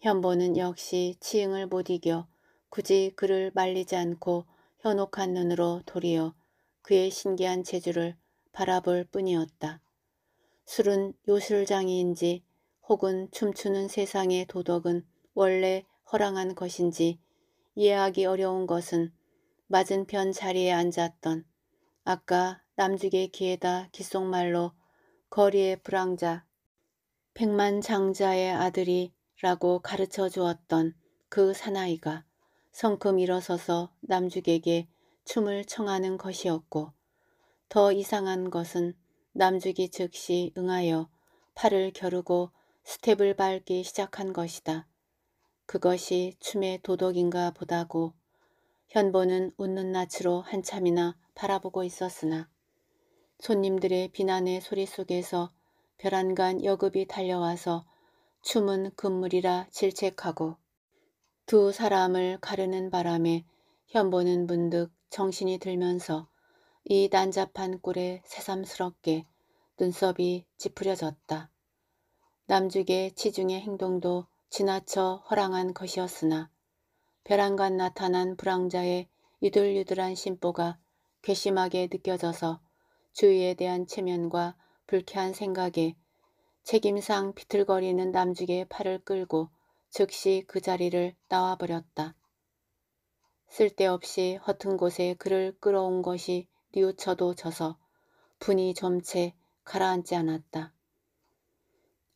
현보는 역시 치응을 못 이겨 굳이 그를 말리지 않고 현혹한 눈으로 도리어 그의 신기한 재주를 바라볼 뿐이었다. 술은 요술장이인지 혹은 춤추는 세상의 도덕은 원래 허랑한 것인지 이해하기 어려운 것은 맞은편 자리에 앉았던 아까 남죽의 귀에다 귓속말로 거리의 불황자 백만 장자의 아들이라고 가르쳐 주었던 그 사나이가 성큼 일어서서 남죽에게 춤을 청하는 것이었고 더 이상한 것은 남죽이 즉시 응하여 팔을 겨르고 스텝을 밟기 시작한 것이다. 그것이 춤의 도덕인가 보다고 현보는 웃는 낯으로 한참이나 바라보고 있었으나 손님들의 비난의 소리 속에서 별안간 여급이 달려와서 춤은 금물이라 질책하고 두 사람을 가르는 바람에 현보는 문득 정신이 들면서 이 난잡한 꼴에 새삼스럽게 눈썹이 찌푸려졌다. 남죽의 치중의 행동도 지나쳐 허랑한 것이었으나 벼랑간 나타난 불황자의 유들유들한 심보가 괘씸하게 느껴져서 주위에 대한 체면과 불쾌한 생각에 책임상 비틀거리는 남죽의 팔을 끌고 즉시 그 자리를 따와버렸다 쓸데없이 허튼 곳에 그를 끌어온 것이 뉘우쳐도 져서 분이 점채 가라앉지 않았다.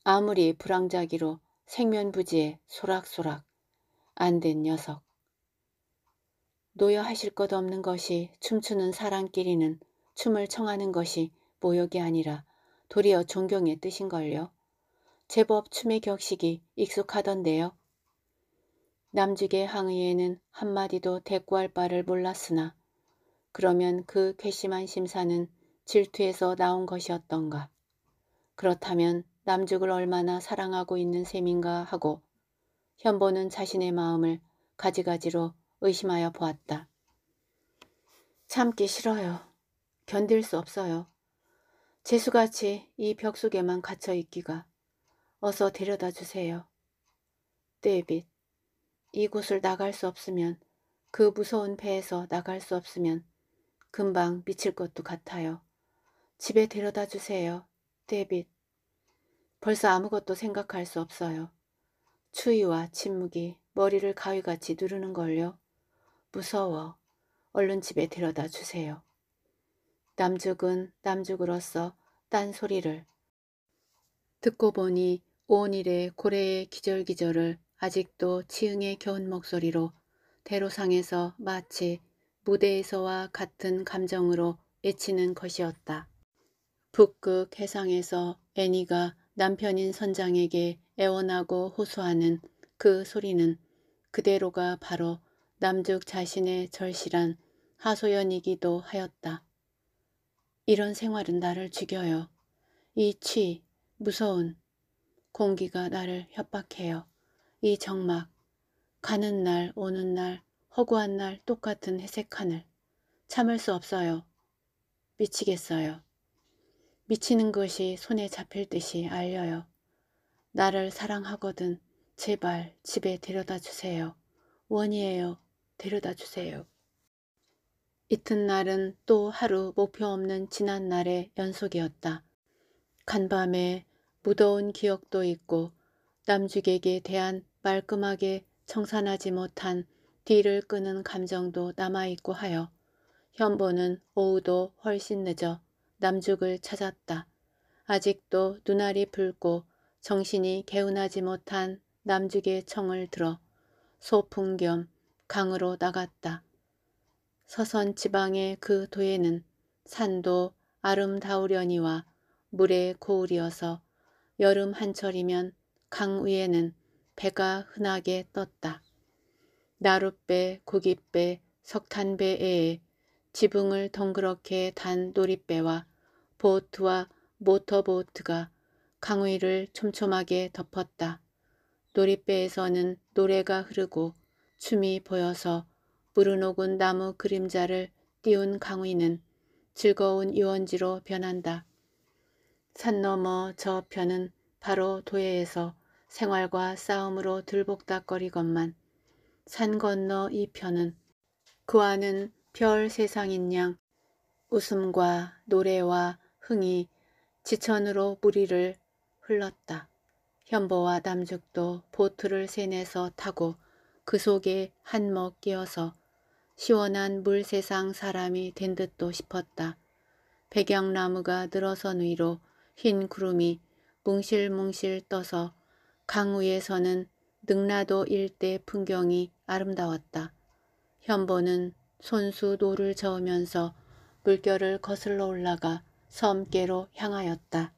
아무리 불황자기로 생면부지에 소락소락 안된 녀석. 놓여 하실 것 없는 것이 춤추는 사람끼리는 춤을 청하는 것이 모욕이 아니라 도리어 존경의 뜻인걸요. 제법 춤의 격식이 익숙하던데요. 남직의 항의에는 한마디도 대꾸할 바를 몰랐으나 그러면 그 괘씸한 심사는 질투에서 나온 것이었던가. 그렇다면 남죽을 얼마나 사랑하고 있는 셈인가 하고 현보는 자신의 마음을 가지가지로 의심하여 보았다. 참기 싫어요. 견딜 수 없어요. 재수같이 이 벽 속에만 갇혀 있기가. 어서 데려다 주세요. 데빗, 이곳을 나갈 수 없으면, 그 무서운 배에서 나갈 수 없으면 금방 미칠 것도 같아요. 집에 데려다 주세요. 데빗. 벌써 아무것도 생각할 수 없어요. 추위와 침묵이 머리를 가위같이 누르는 걸요. 무서워. 얼른 집에 데려다 주세요. 남죽은 남죽으로서 딴 소리를 듣고 보니 오온일의 고래의 기절기절을 아직도 치흥의 겨운 목소리로 대로상에서 마치 무대에서와 같은 감정으로 외치는 것이었다. 북극 해상에서 애니가 남편인 선장에게 애원하고 호소하는 그 소리는 그대로가 바로 남죽 자신의 절실한 하소연이기도 하였다. 이런 생활은 나를 죽여요. 이 취, 무서운, 공기가 나를 협박해요. 이 정막, 가는 날, 오는 날, 허구한 날 똑같은 회색 하늘. 참을 수 없어요. 미치겠어요. 미치는 것이 손에 잡힐 듯이 알려요. 나를 사랑하거든 제발 집에 데려다 주세요. 원이에요. 데려다 주세요. 이튿날은 또 하루 목표 없는 지난 날의 연속이었다. 간밤에 무더운 기억도 있고 남주객에 대한 말끔하게 청산하지 못한 뒤를 끄는 감정도 남아있고 하여 현보는 오후도 훨씬 늦어 남죽을 찾았다. 아직도 눈알이 붉고 정신이 개운하지 못한 남죽의 청을 들어 소풍 겸 강으로 나갔다. 서선 지방의 그 도에는 산도 아름다우려니와 물의 고울이어서 여름 한철이면 강 위에는 배가 흔하게 떴다. 나룻배, 고깃배, 석탄배에 지붕을 덩그렇게 단놀이배와 보트와 모터보트가 강위를 촘촘하게 덮었다. 놀이배에서는 노래가 흐르고 춤이 보여서 무르녹은 나무 그림자를 띄운 강위는 즐거운 유원지로 변한다. 산 너머 저편은 바로 도해에서 생활과 싸움으로 들복닥거리건만 산 건너 이 편은 그와는 별 세상인 양 웃음과 노래와 흥이 지천으로 무리를 흘렀다. 현보와 남죽도 보트를 세내서 타고 그 속에 한몫 끼어서 시원한 물세상 사람이 된 듯도 싶었다. 백양나무가 늘어선 위로 흰 구름이 뭉실뭉실 떠서 강 위에서는 능라도 일대 풍경이 아름다웠다. 현보는 손수 노를 저으면서 물결을 거슬러 올라가 섬께로 향하였다.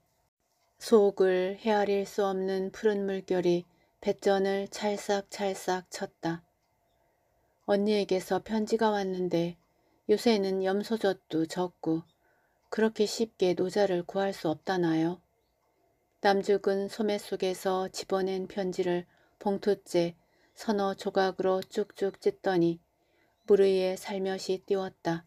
속을 헤아릴 수 없는 푸른 물결이 배전을 찰싹찰싹 쳤다. 언니에게서 편지가 왔는데 요새는 염소젖도 적고 그렇게 쉽게 노자를 구할 수 없다나요? 남죽은 소매 속에서 집어낸 편지를 봉투째 선어 조각으로 쭉쭉 찢더니 무르에 살며시 띄웠다.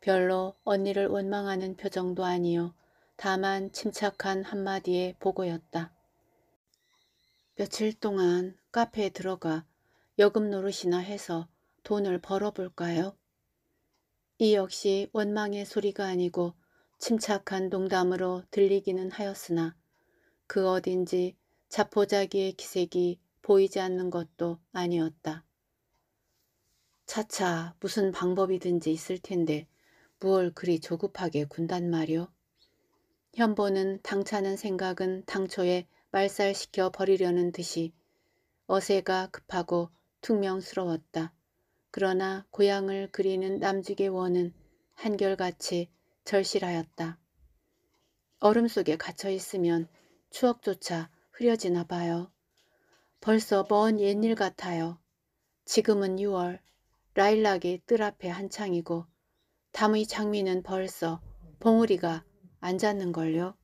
별로 언니를 원망하는 표정도 아니요. 다만 침착한 한마디의 보고였다. 며칠 동안 카페에 들어가 여금 노릇이나 해서 돈을 벌어볼까요? 이 역시 원망의 소리가 아니고 침착한 농담으로 들리기는 하였으나 그 어딘지 자포자기의 기색이 보이지 않는 것도 아니었다. 차차 무슨 방법이든지 있을 텐데 무얼 그리 조급하게 군단 말이오. 현보는 당차는 생각은 당초에 말살시켜 버리려는 듯이 어세가 급하고 퉁명스러웠다. 그러나 고향을 그리는 남직의 원은 한결같이 절실하였다. 얼음 속에 갇혀 있으면 추억조차 흐려지나 봐요. 벌써 먼 옛일 같아요. 지금은 6월, 라일락이 뜰 앞에 한창이고 담의 장미는 벌써 봉우리가 앉았는걸요.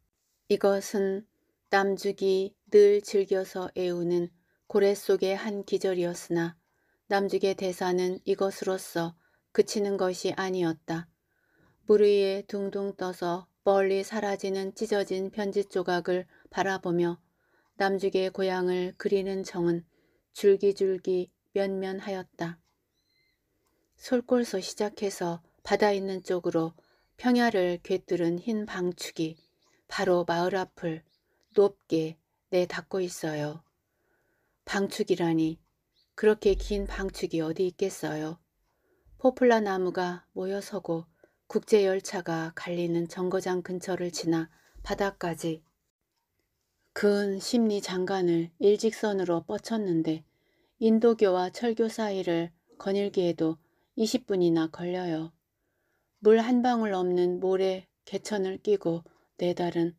이것은 남죽이 늘 즐겨서 애우는 고래 속의 한 기절이었으나 남죽의 대사는 이것으로써 그치는 것이 아니었다. 물 위에 둥둥 떠서 멀리 사라지는 찢어진 편지 조각을 바라보며 남죽의 고향을 그리는 정은 줄기줄기 면면하였다. 솔골서 시작해서 바다 있는 쪽으로 평야를 꿰뚫은 흰 방축이 바로 마을 앞을 높게 내닫고 있어요. 방축이라니 그렇게 긴 방축이 어디 있겠어요. 포플라 나무가 모여서고 국제열차가 갈리는 정거장 근처를 지나 바닥까지 그은 심리 장관을 일직선으로 뻗쳤는데 인도교와 철교 사이를 거닐기에도 20분이나 걸려요. 물 한 방울 없는 모래 개천을 끼고 내 달은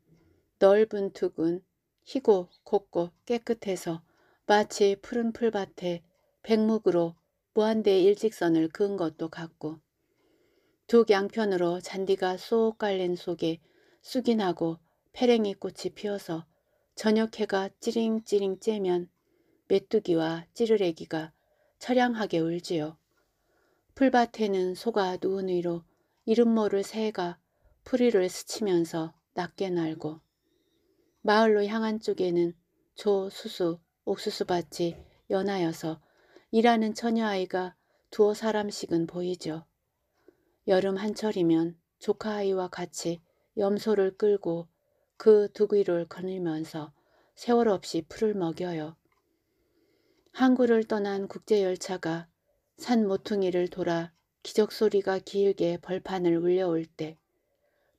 넓은 툭은 희고 곱고 깨끗해서 마치 푸른 풀밭에 백목으로 무한대 일직선을 그은 것도 같고 두 양편으로 잔디가 쏙 깔린 속에 쑥이나고 페랭이 꽃이 피어서 저녁 해가 찌링찌링 째면 메뚜기와 찌르레기가 처량하게 울지요. 풀밭에는 소가 누운 위로 이름 모를 새가 풀이를 스치면서 낮게 날고 마을로 향한 쪽에는 조, 수수, 옥수수밭이 연하여서 일하는 처녀아이가 두어 사람씩은 보이죠. 여름 한철이면 조카아이와 같이 염소를 끌고 그 두귀를 거닐면서 세월 없이 풀을 먹여요. 항구를 떠난 국제열차가 산 모퉁이를 돌아 기적소리가 길게 벌판을 울려올 때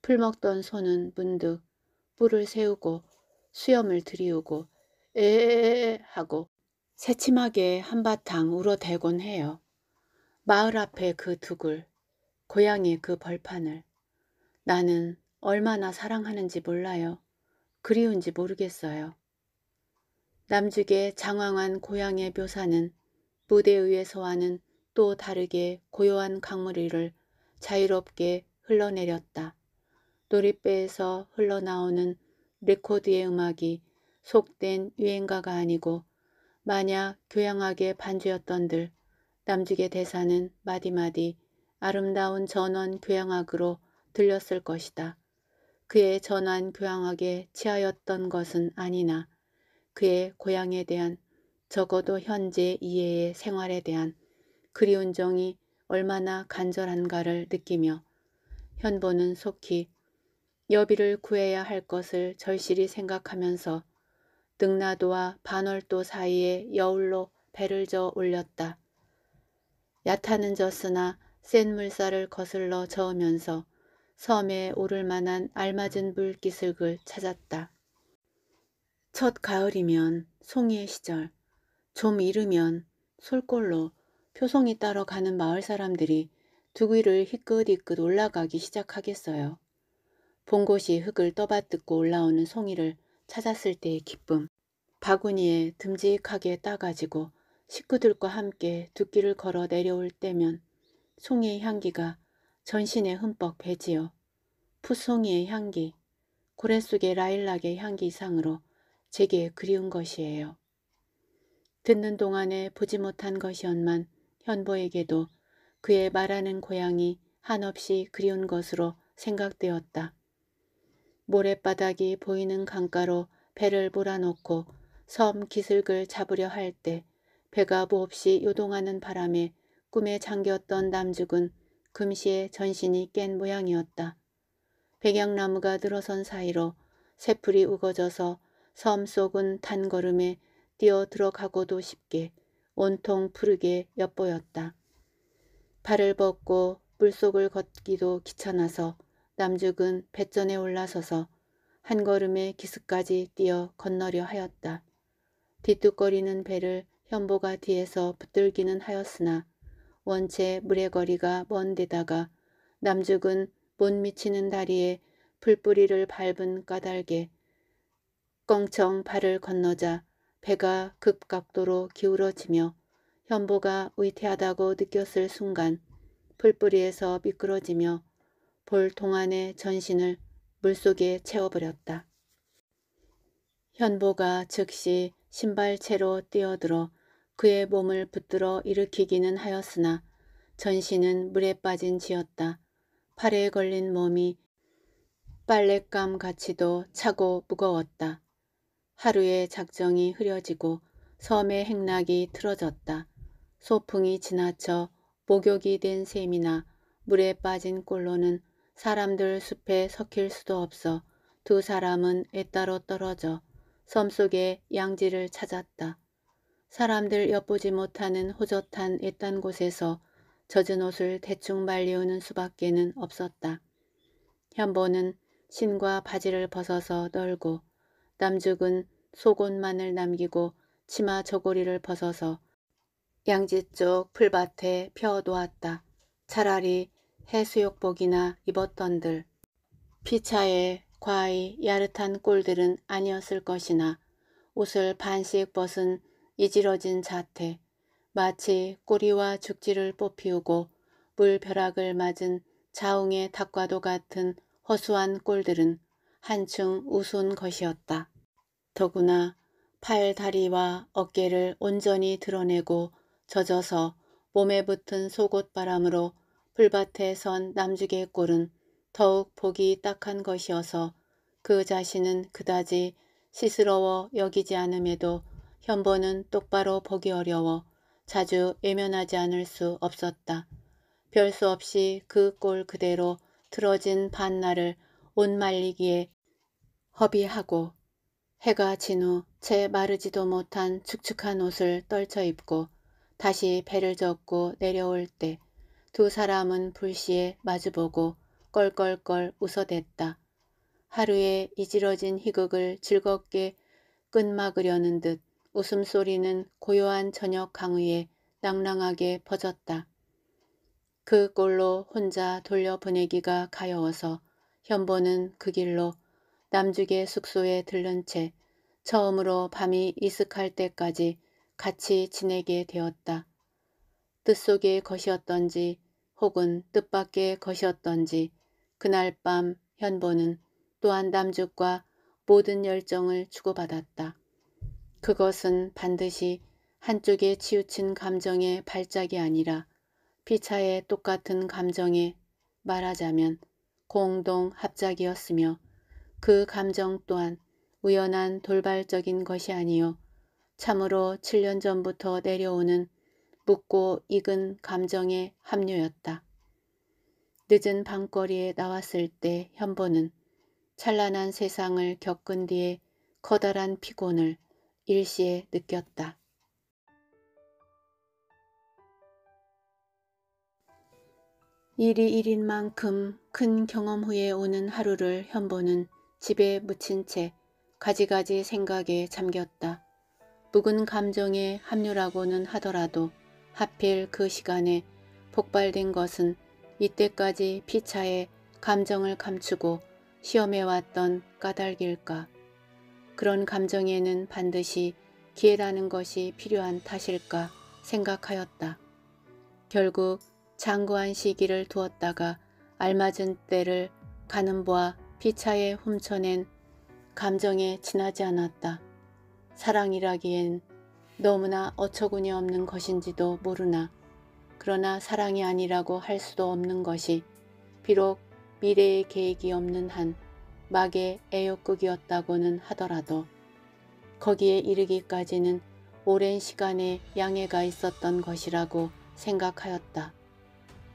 풀먹던 손은 문득 뿔을 세우고 수염을 들이우고 에에에 하고 새침하게 한바탕 울어대곤 해요. 마을 앞에 그 두굴 고향의 그 벌판을 나는 얼마나 사랑하는지 몰라요. 그리운지 모르겠어요. 남죽의 장황한 고향의 묘사는 무대 위에서와는 또 다르게 고요한 강물이를 자유롭게 흘러내렸다. 놀이배에서 흘러나오는 레코드의 음악이 속된 유행가가 아니고 만약 교양악의 반주였던들 남죽의 대사는 마디마디 아름다운 전원 교향악으로 들렸을 것이다. 그의 전환 교향악에 취하였던 것은 아니나 그의 고향에 대한 적어도 현재 이해의 생활에 대한 그리운 정이 얼마나 간절한가를 느끼며 현보는 속히 여비를 구해야 할 것을 절실히 생각하면서 등나도와 반월도 사이에 여울로 배를 저 올렸다. 야타는 졌으나 센 물살을 거슬러 저으면서 섬에 오를 만한 알맞은 물기슭을 찾았다. 첫 가을이면 송이의 시절, 좀 이르면 솔골로 표송이 따러 가는 마을 사람들이 두 귀를 희끗희끗 올라가기 시작하겠어요. 본곳이 흙을 떠받듣고 올라오는 송이를 찾았을 때의 기쁨. 바구니에 듬직하게 따가지고 식구들과 함께 두끼를 걸어 내려올 때면 송이의 향기가 전신에 흠뻑 배지요. 풋송이의 향기, 고래 속의 라일락의 향기 이상으로 제게 그리운 것이에요. 듣는 동안에 보지 못한 것이었만 현보에게도 그의 말하는 고향이 한없이 그리운 것으로 생각되었다. 모래바닥이 보이는 강가로 배를 몰아넣고 섬 기슭을 잡으려 할 때 배가 부없이 요동하는 바람에 꿈에 잠겼던 남죽은 금시에 전신이 깬 모양이었다. 백양나무가 들어선 사이로 새풀이 우거져서 섬 속은 단걸음에 뛰어 들어가고도 쉽게 온통 푸르게 엿보였다. 발을 벗고 물속을 걷기도 귀찮아서 남죽은 배전에 올라서서 한 걸음에 기슭까지 뛰어 건너려 하였다. 뒤뚝거리는 배를 현보가 뒤에서 붙들기는 하였으나 원체 물의 거리가 먼 데다가 남죽은 못 미치는 다리에 풀뿌리를 밟은 까닭에 껑청 발을 건너자 배가 급각도로 기울어지며 현보가 위태하다고 느꼈을 순간 풀뿌리에서 미끄러지며 볼 동안의 전신을 물속에 채워버렸다. 현보가 즉시 신발채로 뛰어들어 그의 몸을 붙들어 일으키기는 하였으나 전신은 물에 빠진 지였다. 팔에 걸린 몸이 빨랫감 같이도 차고 무거웠다. 하루의 작정이 흐려지고 섬의 행락이 틀어졌다. 소풍이 지나쳐 목욕이 된 셈이나 물에 빠진 꼴로는 사람들 숲에 섞일 수도 없어 두 사람은 애따로 떨어져 섬 속에 양지를 찾았다. 사람들 엿보지 못하는 호젓한 옛단 곳에서 젖은 옷을 대충 말리우는 수밖에는 없었다. 현보는 신과 바지를 벗어서 널고 남죽은 속옷만을 남기고 치마 저고리를 벗어서 양지 쪽 풀밭에 펴놓았다. 차라리 해수욕복이나 입었던들 피차에 과히 야릇한 꼴들은 아니었을 것이나 옷을 반씩 벗은 이질어진 자태, 마치 꼬리와 죽지를 뽑히우고 물벼락을 맞은 자웅의 닭과도 같은 허수한 꼴들은 한층 우스운 것이었다. 더구나 팔, 다리와 어깨를 온전히 드러내고 젖어서 몸에 붙은 속옷바람으로 풀밭에 선남죽의 꼴은 더욱 보기 딱한 것이어서 그 자신은 그다지 시스러워 여기지 않음에도 현보는 똑바로 보기 어려워 자주 예면하지 않을 수 없었다. 별수 없이 그 꼴 그대로 틀어진 반날을 옷말리기에 허비하고 해가 진 후 채 마르지도 못한 축축한 옷을 떨쳐 입고 다시 배를 젓고 내려올 때 두 사람은 불시에 마주보고 껄껄껄 웃어댔다. 하루에 이지러진 희극을 즐겁게 끝막으려는 듯 웃음소리는 고요한 저녁 강의에 낭랑하게 퍼졌다. 그 꼴로 혼자 돌려보내기가 가여워서 현보는 그 길로 남죽의 숙소에 들른 채 처음으로 밤이 이슥할 때까지 같이 지내게 되었다. 뜻속의 것이었던지 혹은 뜻밖의 것이었던지 그날 밤 현보는 또한 남죽과 모든 열정을 주고받았다. 그것은 반드시 한쪽에 치우친 감정의 발작이 아니라 피차의 똑같은 감정의 말하자면 공동 합작이었으며 그 감정 또한 우연한 돌발적인 것이 아니요 참으로 7년 전부터 내려오는 묻고 익은 감정의 합류였다. 늦은 밤거리에 나왔을 때 현보는 찬란한 세상을 겪은 뒤에 커다란 피곤을 일시에 느꼈다. 일이 일인 만큼 큰 경험 후에 오는 하루를 현보는 집에 묻힌 채 가지가지 생각에 잠겼다. 묵은 감정에 합류라고는 하더라도 하필 그 시간에 폭발된 것은 이때까지 피차에 감정을 감추고 시험해왔던 까닭일까. 그런 감정에는 반드시 기회라는 것이 필요한 탓일까 생각하였다. 결국 장구한 시기를 두었다가 알맞은 때를 가는 보아 피차에 훔쳐낸 감정에 지나지 않았다. 사랑이라기엔 너무나 어처구니 없는 것인지도 모르나 그러나 사랑이 아니라고 할 수도 없는 것이 비록 미래의 계획이 없는 한 막의 애욕극이었다고는 하더라도 거기에 이르기까지는 오랜 시간의 양해가 있었던 것이라고 생각하였다.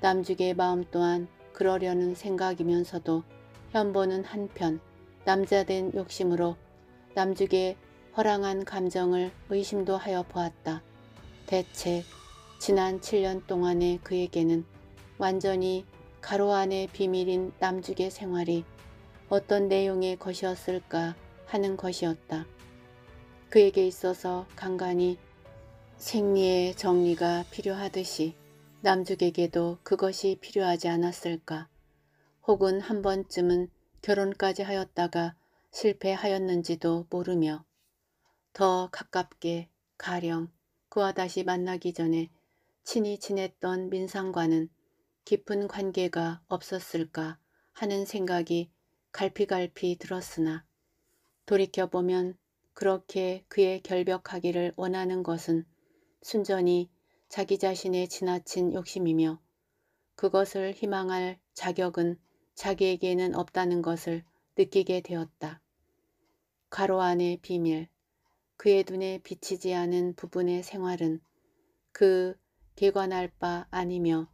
남죽의 마음 또한 그러려는 생각이면서도 현보는 한편 남자된 욕심으로 남죽의 허랑한 감정을 의심도 하여 보았다. 대체 지난 7년 동안의 그에게는 완전히 가로 안의 비밀인 남죽의 생활이 어떤 내용의 것이었을까 하는 것이었다. 그에게 있어서 간간히 생리의 정리가 필요하듯이 남죽에게도 그것이 필요하지 않았을까. 혹은 한 번쯤은 결혼까지 하였다가 실패하였는지도 모르며 더 가깝게 가령 그와 다시 만나기 전에 친히 지냈던 민상과는 깊은 관계가 없었을까 하는 생각이 갈피갈피 들었으나 돌이켜보면 그렇게 그의 결벽하기를 원하는 것은 순전히 자기 자신의 지나친 욕심이며 그것을 희망할 자격은 자기에게는 없다는 것을 느끼게 되었다. 가로 안의 비밀, 그의 눈에 비치지 않은 부분의 생활은 그 개관할 바 아니며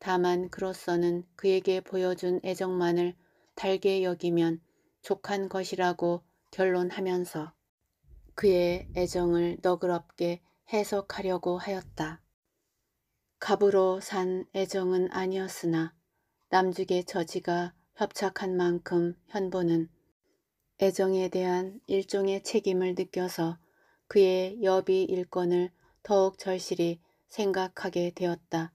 다만 그로서는 그에게 보여준 애정만을 달게 여기면 족한 것이라고 결론하면서 그의 애정을 너그럽게 해석하려고 하였다. 갑으로 산 애정은 아니었으나 남죽의 저지가 협착한 만큼 현보는 애정에 대한 일종의 책임을 느껴서 그의 여비 일권을 더욱 절실히 생각하게 되었다.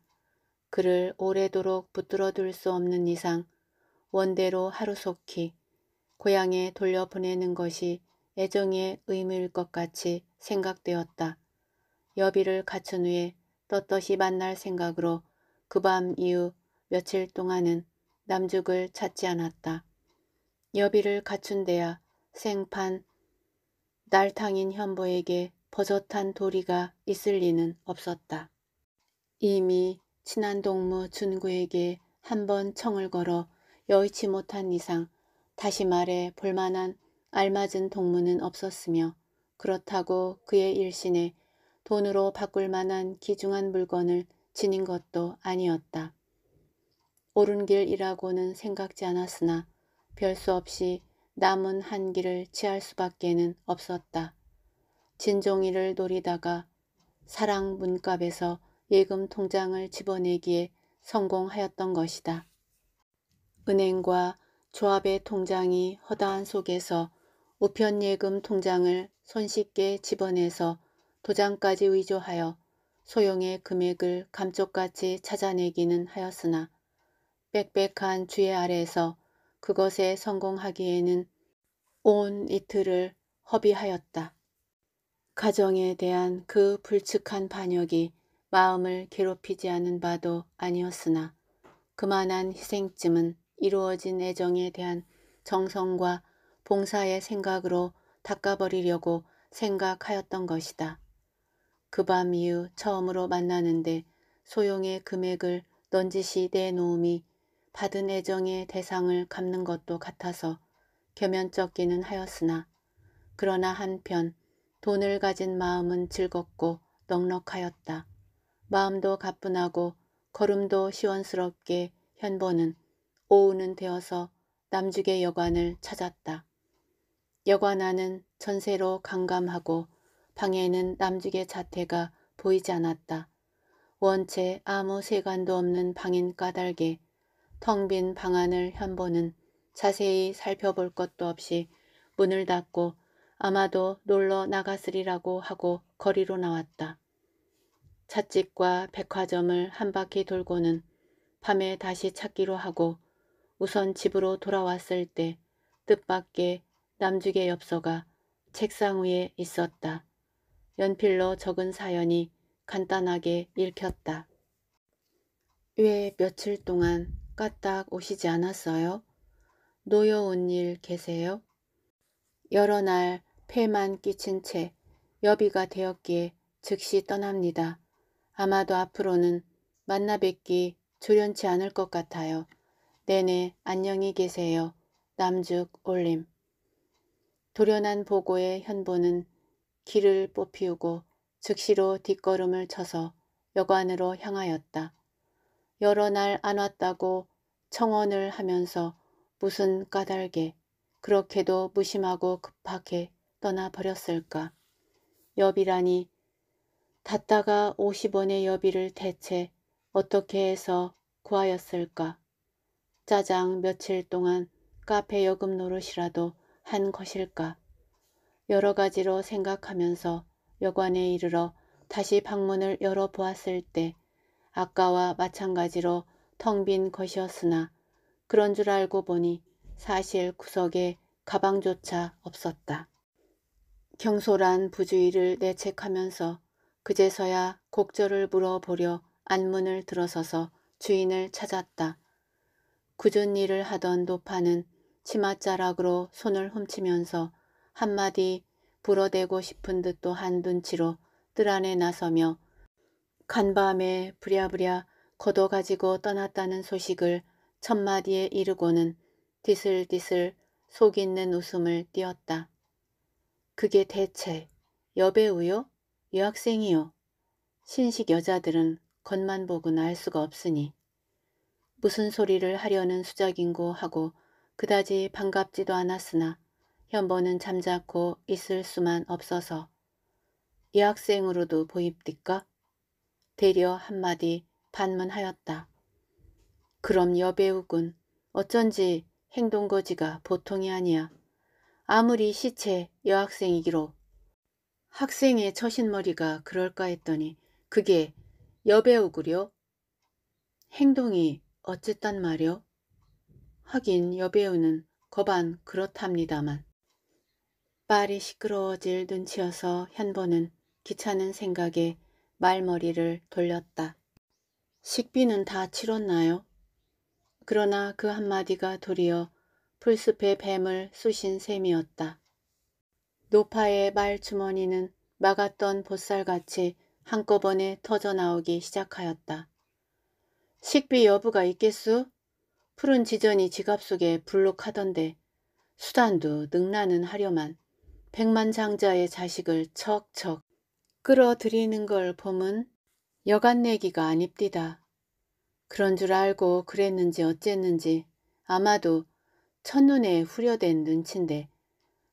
그를 오래도록 붙들어둘 수 없는 이상 원대로 하루속히 고향에 돌려보내는 것이 애정의 의무일 것 같이 생각되었다. 여비를 갖춘 후에 떳떳이 만날 생각으로 그 밤 이후 며칠 동안은 남죽을 찾지 않았다. 여비를 갖춘 데야 생판 날탕인 현보에게 버젓한 도리가 있을 리는 없었다. 이미 친한 동무 준구에게 한 번 청을 걸어 여의치 못한 이상 다시 말해 볼만한 알맞은 동무는 없었으며 그렇다고 그의 일신에 돈으로 바꿀 만한 귀중한 물건을 지닌 것도 아니었다. 오른 길이라고는 생각지 않았으나 별수 없이 남은 한 길을 취할 수밖에는 없었다. 진종이를 노리다가 사랑 문값에서 예금 통장을 집어내기에 성공하였던 것이다. 은행과 조합의 통장이 허다한 속에서 우편예금 통장을 손쉽게 집어내서 도장까지 의조하여 소용의 금액을 감쪽같이 찾아내기는 하였으나 빽빽한 주의 아래에서 그것에 성공하기에는 온 이틀을 허비하였다. 가정에 대한 그 불측한 반역이 마음을 괴롭히지 않은 바도 아니었으나 그만한 희생쯤은 이루어진 애정에 대한 정성과 봉사의 생각으로 닦아버리려고 생각하였던 것이다. 그 밤 이후 처음으로 만나는데 소용의 금액을 넌지시 내놓음이 받은 애정의 대상을 갚는 것도 같아서 겸연쩍기는 하였으나 그러나 한편 돈을 가진 마음은 즐겁고 넉넉하였다. 마음도 가뿐하고 걸음도 시원스럽게 현보는 오후는 되어서 남죽의 여관을 찾았다. 여관안은 전세로 감감하고 방에는 남죽의 자태가 보이지 않았다. 원체 아무 세관도 없는 방인 까닭에 텅 빈 방안을 현보는 자세히 살펴볼 것도 없이 문을 닫고 아마도 놀러 나갔으리라고 하고 거리로 나왔다. 찻집과 백화점을 한 바퀴 돌고는 밤에 다시 찾기로 하고 우선 집으로 돌아왔을 때 뜻밖의 남주의 엽서가 책상 위에 있었다. 연필로 적은 사연이 간단하게 읽혔다. 왜 며칠 동안 까딱 오시지 않았어요? 노여운 일 계세요? 여러 날 폐만 끼친 채 여비가 되었기에 즉시 떠납니다. 아마도 앞으로는 만나 뵙기 조련치 않을 것 같아요. 내내 안녕히 계세요. 남죽 올림. 도련한 보고의 현보는 길을 뽑히우고 즉시로 뒷걸음을 쳐서 여관으로 향하였다. 여러 날 안 왔다고 청원을 하면서 무슨 까닭에 그렇게도 무심하고 급하게 떠나버렸을까. 여비라니 닫다가 50원의 여비를 대체 어떻게 해서 구하였을까. 짜장 며칠 동안 카페 여금 노릇이라도 한 것일까. 여러 가지로 생각하면서 여관에 이르러 다시 방문을 열어보았을 때 아까와 마찬가지로 텅 빈 것이었으나 그런 줄 알고 보니 사실 구석에 가방조차 없었다. 경솔한 부주의를 내책하면서 그제서야 곡절을 물어보려 안문을 들어서서 주인을 찾았다. 구은 일을 하던 노파는 치맛자락으로 손을 훔치면서 한마디 불어대고 싶은 듯도 한 눈치로 뜰 안에 나서며 간밤에 부랴부랴 걷어가지고 떠났다는 소식을 첫마디에 이르고는 디슬디슬 속 있는 웃음을 띄었다. 그게 대체 여배우요? 여학생이요? 신식 여자들은 겉만 보고는 알 수가 없으니 무슨 소리를 하려는 수작인고 하고 그다지 반갑지도 않았으나 현보는 잠자코 있을 수만 없어서 여학생으로도 보입디까? 대려 한마디 반문하였다. 그럼 여배우군 어쩐지 행동거지가 보통이 아니야. 아무리 시체 여학생이기로 학생의 처신머리가 그럴까 했더니 그게 여배우구려? 행동이 어쨌단 말여? 하긴 여배우는 거반 그렇답니다만. 빨이 시끄러워질 눈치여서 현보는 귀찮은 생각에 말머리를 돌렸다. 식비는 다 치렀나요? 그러나 그 한마디가 도리어 풀숲에 뱀을 쑤신 셈이었다. 노파의 말주머니는 막았던 보살같이 한꺼번에 터져나오기 시작하였다. 식비 여부가 있겠수? 푸른 지전이 지갑 속에 불룩하던데 수단도 능란은 하려만 백만장자의 자식을 척척 끌어들이는 걸 보면 여간내기가 아닙디다. 그런 줄 알고 그랬는지 어쨌는지 아마도 첫눈에 후려된 눈치인데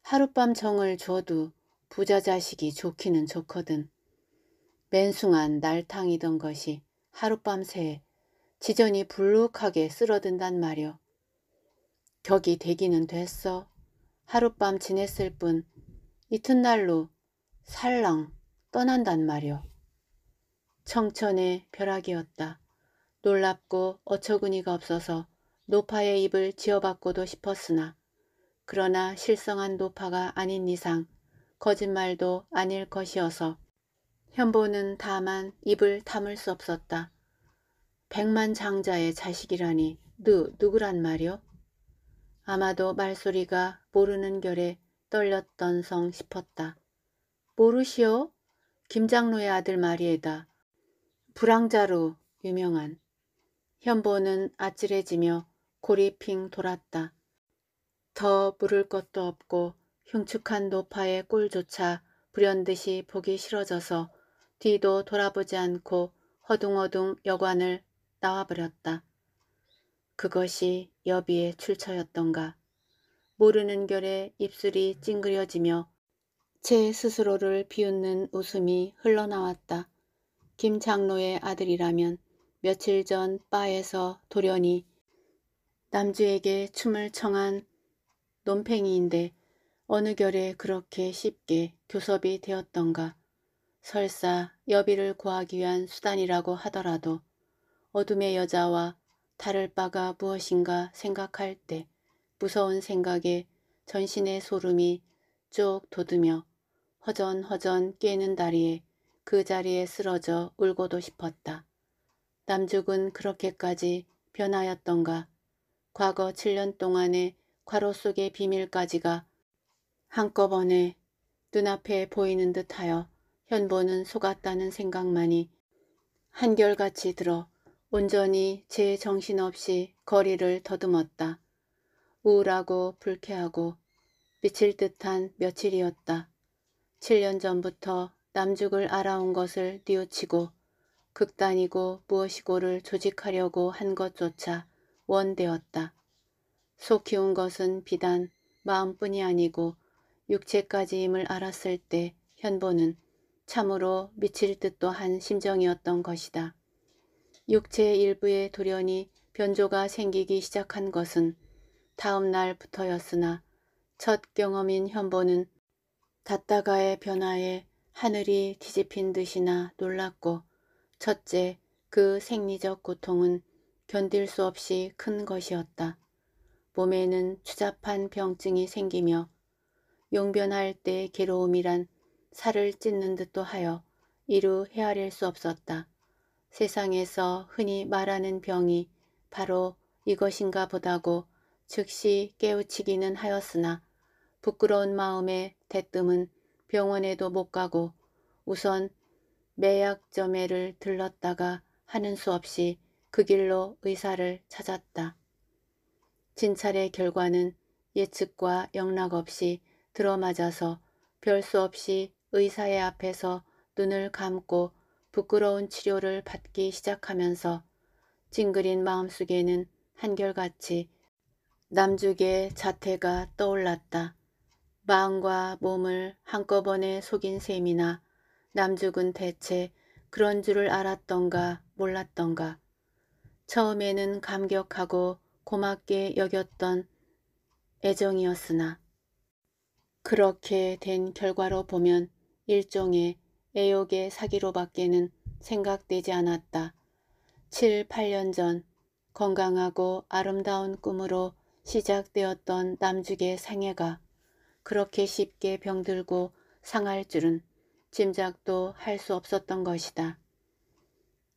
하룻밤 정을 줘도 부자 자식이 좋기는 좋거든. 맨숭한 날탕이던 것이 하룻밤 새에 지전이 불룩하게 쓸어든단 말여. 격이 되기는 됐어. 하룻밤 지냈을 뿐 이튿날로 살랑 떠난단 말여. 청천의 벼락이었다. 놀랍고 어처구니가 없어서 노파의 입을 지어받고도 싶었으나 그러나 실성한 노파가 아닌 이상 거짓말도 아닐 것이어서 현보는 다만 입을 담을 수 없었다. 백만 장자의 자식이라니 누 누구란 말이오? 아마도 말소리가 모르는 결에 떨렸던 성 싶었다. 모르시오? 김장로의 아들 마리에다. 불황자로 유명한. 현보는 아찔해지며 고리핑 돌았다. 더 부를 것도 없고 흉측한 노파의 꼴조차 불현듯이 보기 싫어져서 뒤도 돌아보지 않고 허둥허둥 여관을 나와버렸다. 그것이 여비의 출처였던가. 모르는 결에 입술이 찡그려지며 제 스스로를 비웃는 웃음이 흘러나왔다. 김창로의 아들이라면 며칠 전 바에서 돌연히 남주에게 춤을 청한 논팽이인데 어느 결에 그렇게 쉽게 교섭이 되었던가. 설사 여비를 구하기 위한 수단이라고 하더라도 어둠의 여자와 다를 바가 무엇인가 생각할 때 무서운 생각에 전신의 소름이 쭉 돋으며 허전허전 깨는 다리에 그 자리에 쓰러져 울고도 싶었다. 남죽은 그렇게까지 변하였던가. 과거 7년 동안의 과로 속의 비밀까지가 한꺼번에 눈앞에 보이는 듯하여 현보는 속았다는 생각만이 한결같이 들어 온전히 제 정신없이 거리를 더듬었다. 우울하고 불쾌하고 미칠 듯한 며칠이었다. 7년 전부터 남죽을 알아온 것을 뉘우치고 극단이고 무엇이고를 조직하려고 한 것조차 원되었다. 속히운 것은 비단 마음뿐이 아니고 육체까지임을 알았을 때 현보는 참으로 미칠 듯도 한 심정이었던 것이다. 육체 의 일부에 돌연히 변조가 생기기 시작한 것은 다음 날부터였으나 첫 경험인 현보는 닷다가의 변화에 하늘이 뒤집힌 듯이나 놀랐고 첫째 그 생리적 고통은 견딜 수 없이 큰 것이었다. 몸에는 추잡한 병증이 생기며 용변할 때의 괴로움이란 살을 찢는 듯도 하여 이루 헤아릴 수 없었다. 세상에서 흔히 말하는 병이 바로 이것인가 보다고 즉시 깨우치기는 하였으나 부끄러운 마음에 대뜸은 병원에도 못 가고 우선 매약점에를 들렀다가 하는 수 없이 그 길로 의사를 찾았다. 진찰의 결과는 예측과 영락 없이 들어맞아서 별 수 없이 의사의 앞에서 눈을 감고 부끄러운 치료를 받기 시작하면서 징그린 마음속에는 한결같이 남죽의 자태가 떠올랐다. 마음과 몸을 한꺼번에 속인 셈이나 남죽은 대체 그런 줄을 알았던가 몰랐던가. 처음에는 감격하고 고맙게 여겼던 애정이었으나 그렇게 된 결과로 보면 일종의 애욕의 사기로밖에는 생각되지 않았다. 7, 8년 전 건강하고 아름다운 꿈으로 시작되었던 남죽의 생애가 그렇게 쉽게 병들고 상할 줄은 짐작도 할 수 없었던 것이다.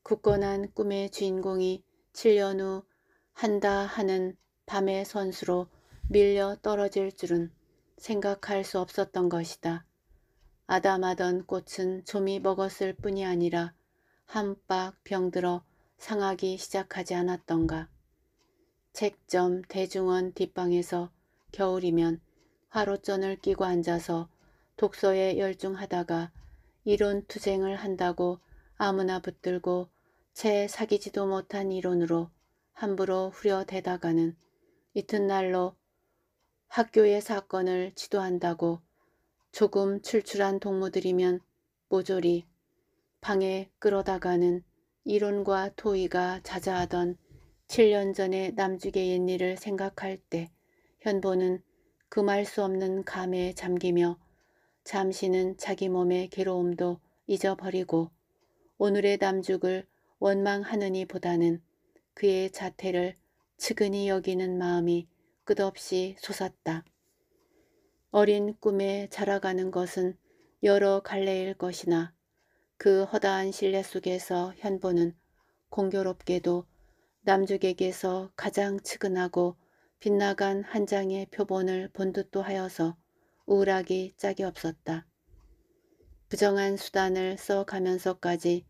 굳건한 꿈의 주인공이 7년 후 한다 하는 밤의 선수로 밀려 떨어질 줄은 생각할 수 없었던 것이다. 아담하던 꽃은 좀이 먹었을 뿐이 아니라 한박 병들어 상하기 시작하지 않았던가. 책점 대중원 뒷방에서 겨울이면 화로전을 끼고 앉아서 독서에 열중하다가 이론 투쟁을 한다고 아무나 붙들고 채 사귀지도 못한 이론으로 함부로 후려대다가는 이튿날로 학교의 사건을 지도한다고 조금 출출한 동무들이면 모조리 방에 끌어다가는 이론과 토의가 자자하던 7년 전의 남주의 옛일을 생각할 때 현보는 금할 수 없는 감에 잠기며 잠시는 자기 몸의 괴로움도 잊어버리고 오늘의 남죽을 원망하느니 보다는 그의 자태를 측은히 여기는 마음이 끝없이 솟았다. 어린 꿈에 자라가는 것은 여러 갈래일 것이나 그 허다한 신뢰 속에서 현보는 공교롭게도 남주객에게서 가장 측은하고 빗나간 한 장의 표본을 본 듯도 하여서 우울하기 짝이 없었다. 부정한 수단을 써가면서까지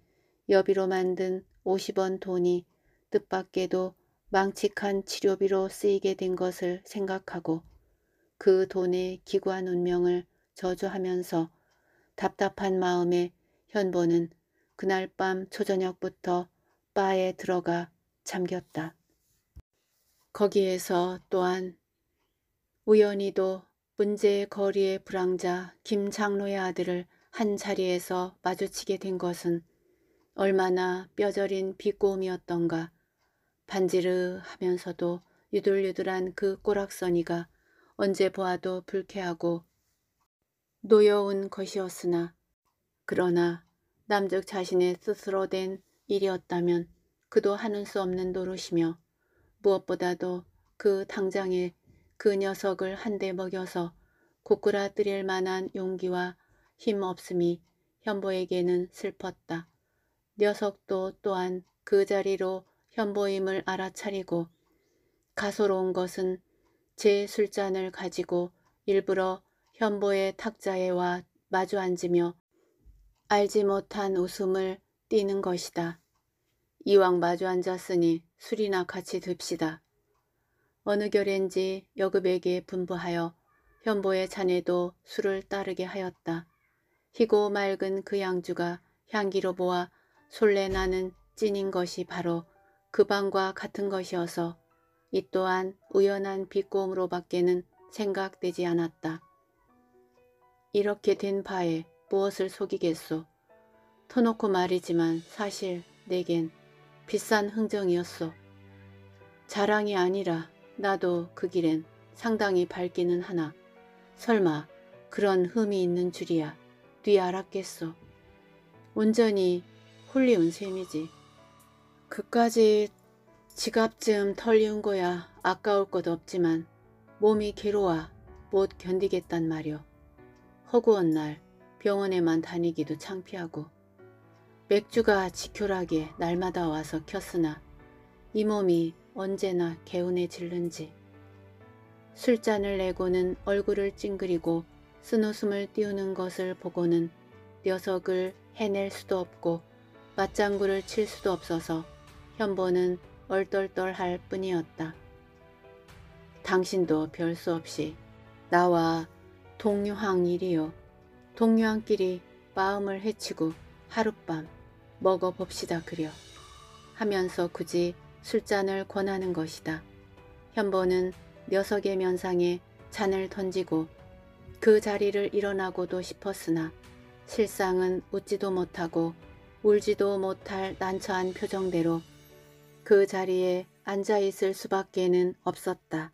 여비로 만든 50원 돈이 뜻밖에도 망측한 치료비로 쓰이게 된 것을 생각하고 그 돈의 기구한 운명을 저주하면서 답답한 마음에 현보는 그날 밤 초저녁부터 바에 들어가 잠겼다. 거기에서 또한 우연히도 문제의 거리의 불황자 김장로의 아들을 한 자리에서 마주치게 된 것은 얼마나 뼈저린 비꼬음이었던가. 반지르 하면서도 유들유들한 그 꼬락서니가 언제 보아도 불쾌하고 노여운 것이었으나 그러나 남적 자신의 스스로 된 일이었다면 그도 하는 수 없는 노릇이며 무엇보다도 그 당장에 그 녀석을 한 대 먹여서 고꾸라뜨릴 만한 용기와 힘없음이 현보에게는 슬펐다. 녀석도 또한 그 자리로 현보임을 알아차리고 가소로운 것은 제 술잔을 가지고 일부러 현보의 탁자에 와 마주 앉으며 알지 못한 웃음을 띠는 것이다. 이왕 마주 앉았으니 술이나 같이 듭시다. 어느 결엔지 여급에게 분부하여 현보의 자네도 술을 따르게 하였다. 희고 맑은 그 양주가 향기로 보아 솔레나는 찐인 것이 바로 그 방과 같은 것이어서 이 또한 우연한 비꼬음으로밖에는 생각되지 않았다. 이렇게 된 바에 무엇을 속이겠소. 터놓고 말이지만 사실 내겐 비싼 흥정이었소. 자랑이 아니라 나도 그 길엔 상당히 밝기는 하나. 설마 그런 흠이 있는 줄이야. 뒤 알았겠소. 온전히 홀리온 셈이지. 그까지 지갑쯤 털리운 거야 아까울 것 없지만 몸이 괴로워 못 견디겠단 말이오. 허구한 날 병원에만 다니기도 창피하고 맥주가 지켜라게 날마다 와서 켰으나 이 몸이 언제나 개운해질는지 술잔을 내고는 얼굴을 찡그리고 쓴웃음을 띄우는 것을 보고는 녀석을 해낼 수도 없고 맞장구를 칠 수도 없어서 현보는 얼떨떨할 뿐이었다. 당신도 별수 없이 나와 동유항이요 동유항끼리 마음을 해치고 하룻밤 먹어봅시다 그려 하면서 굳이 술잔을 권하는 것이다. 현보는 녀석의 면상에 잔을 던지고 그 자리를 일어나고도 싶었으나 실상은 웃지도 못하고 울지도 못할 난처한 표정대로 그 자리에 앉아 있을 수밖에는 없었다.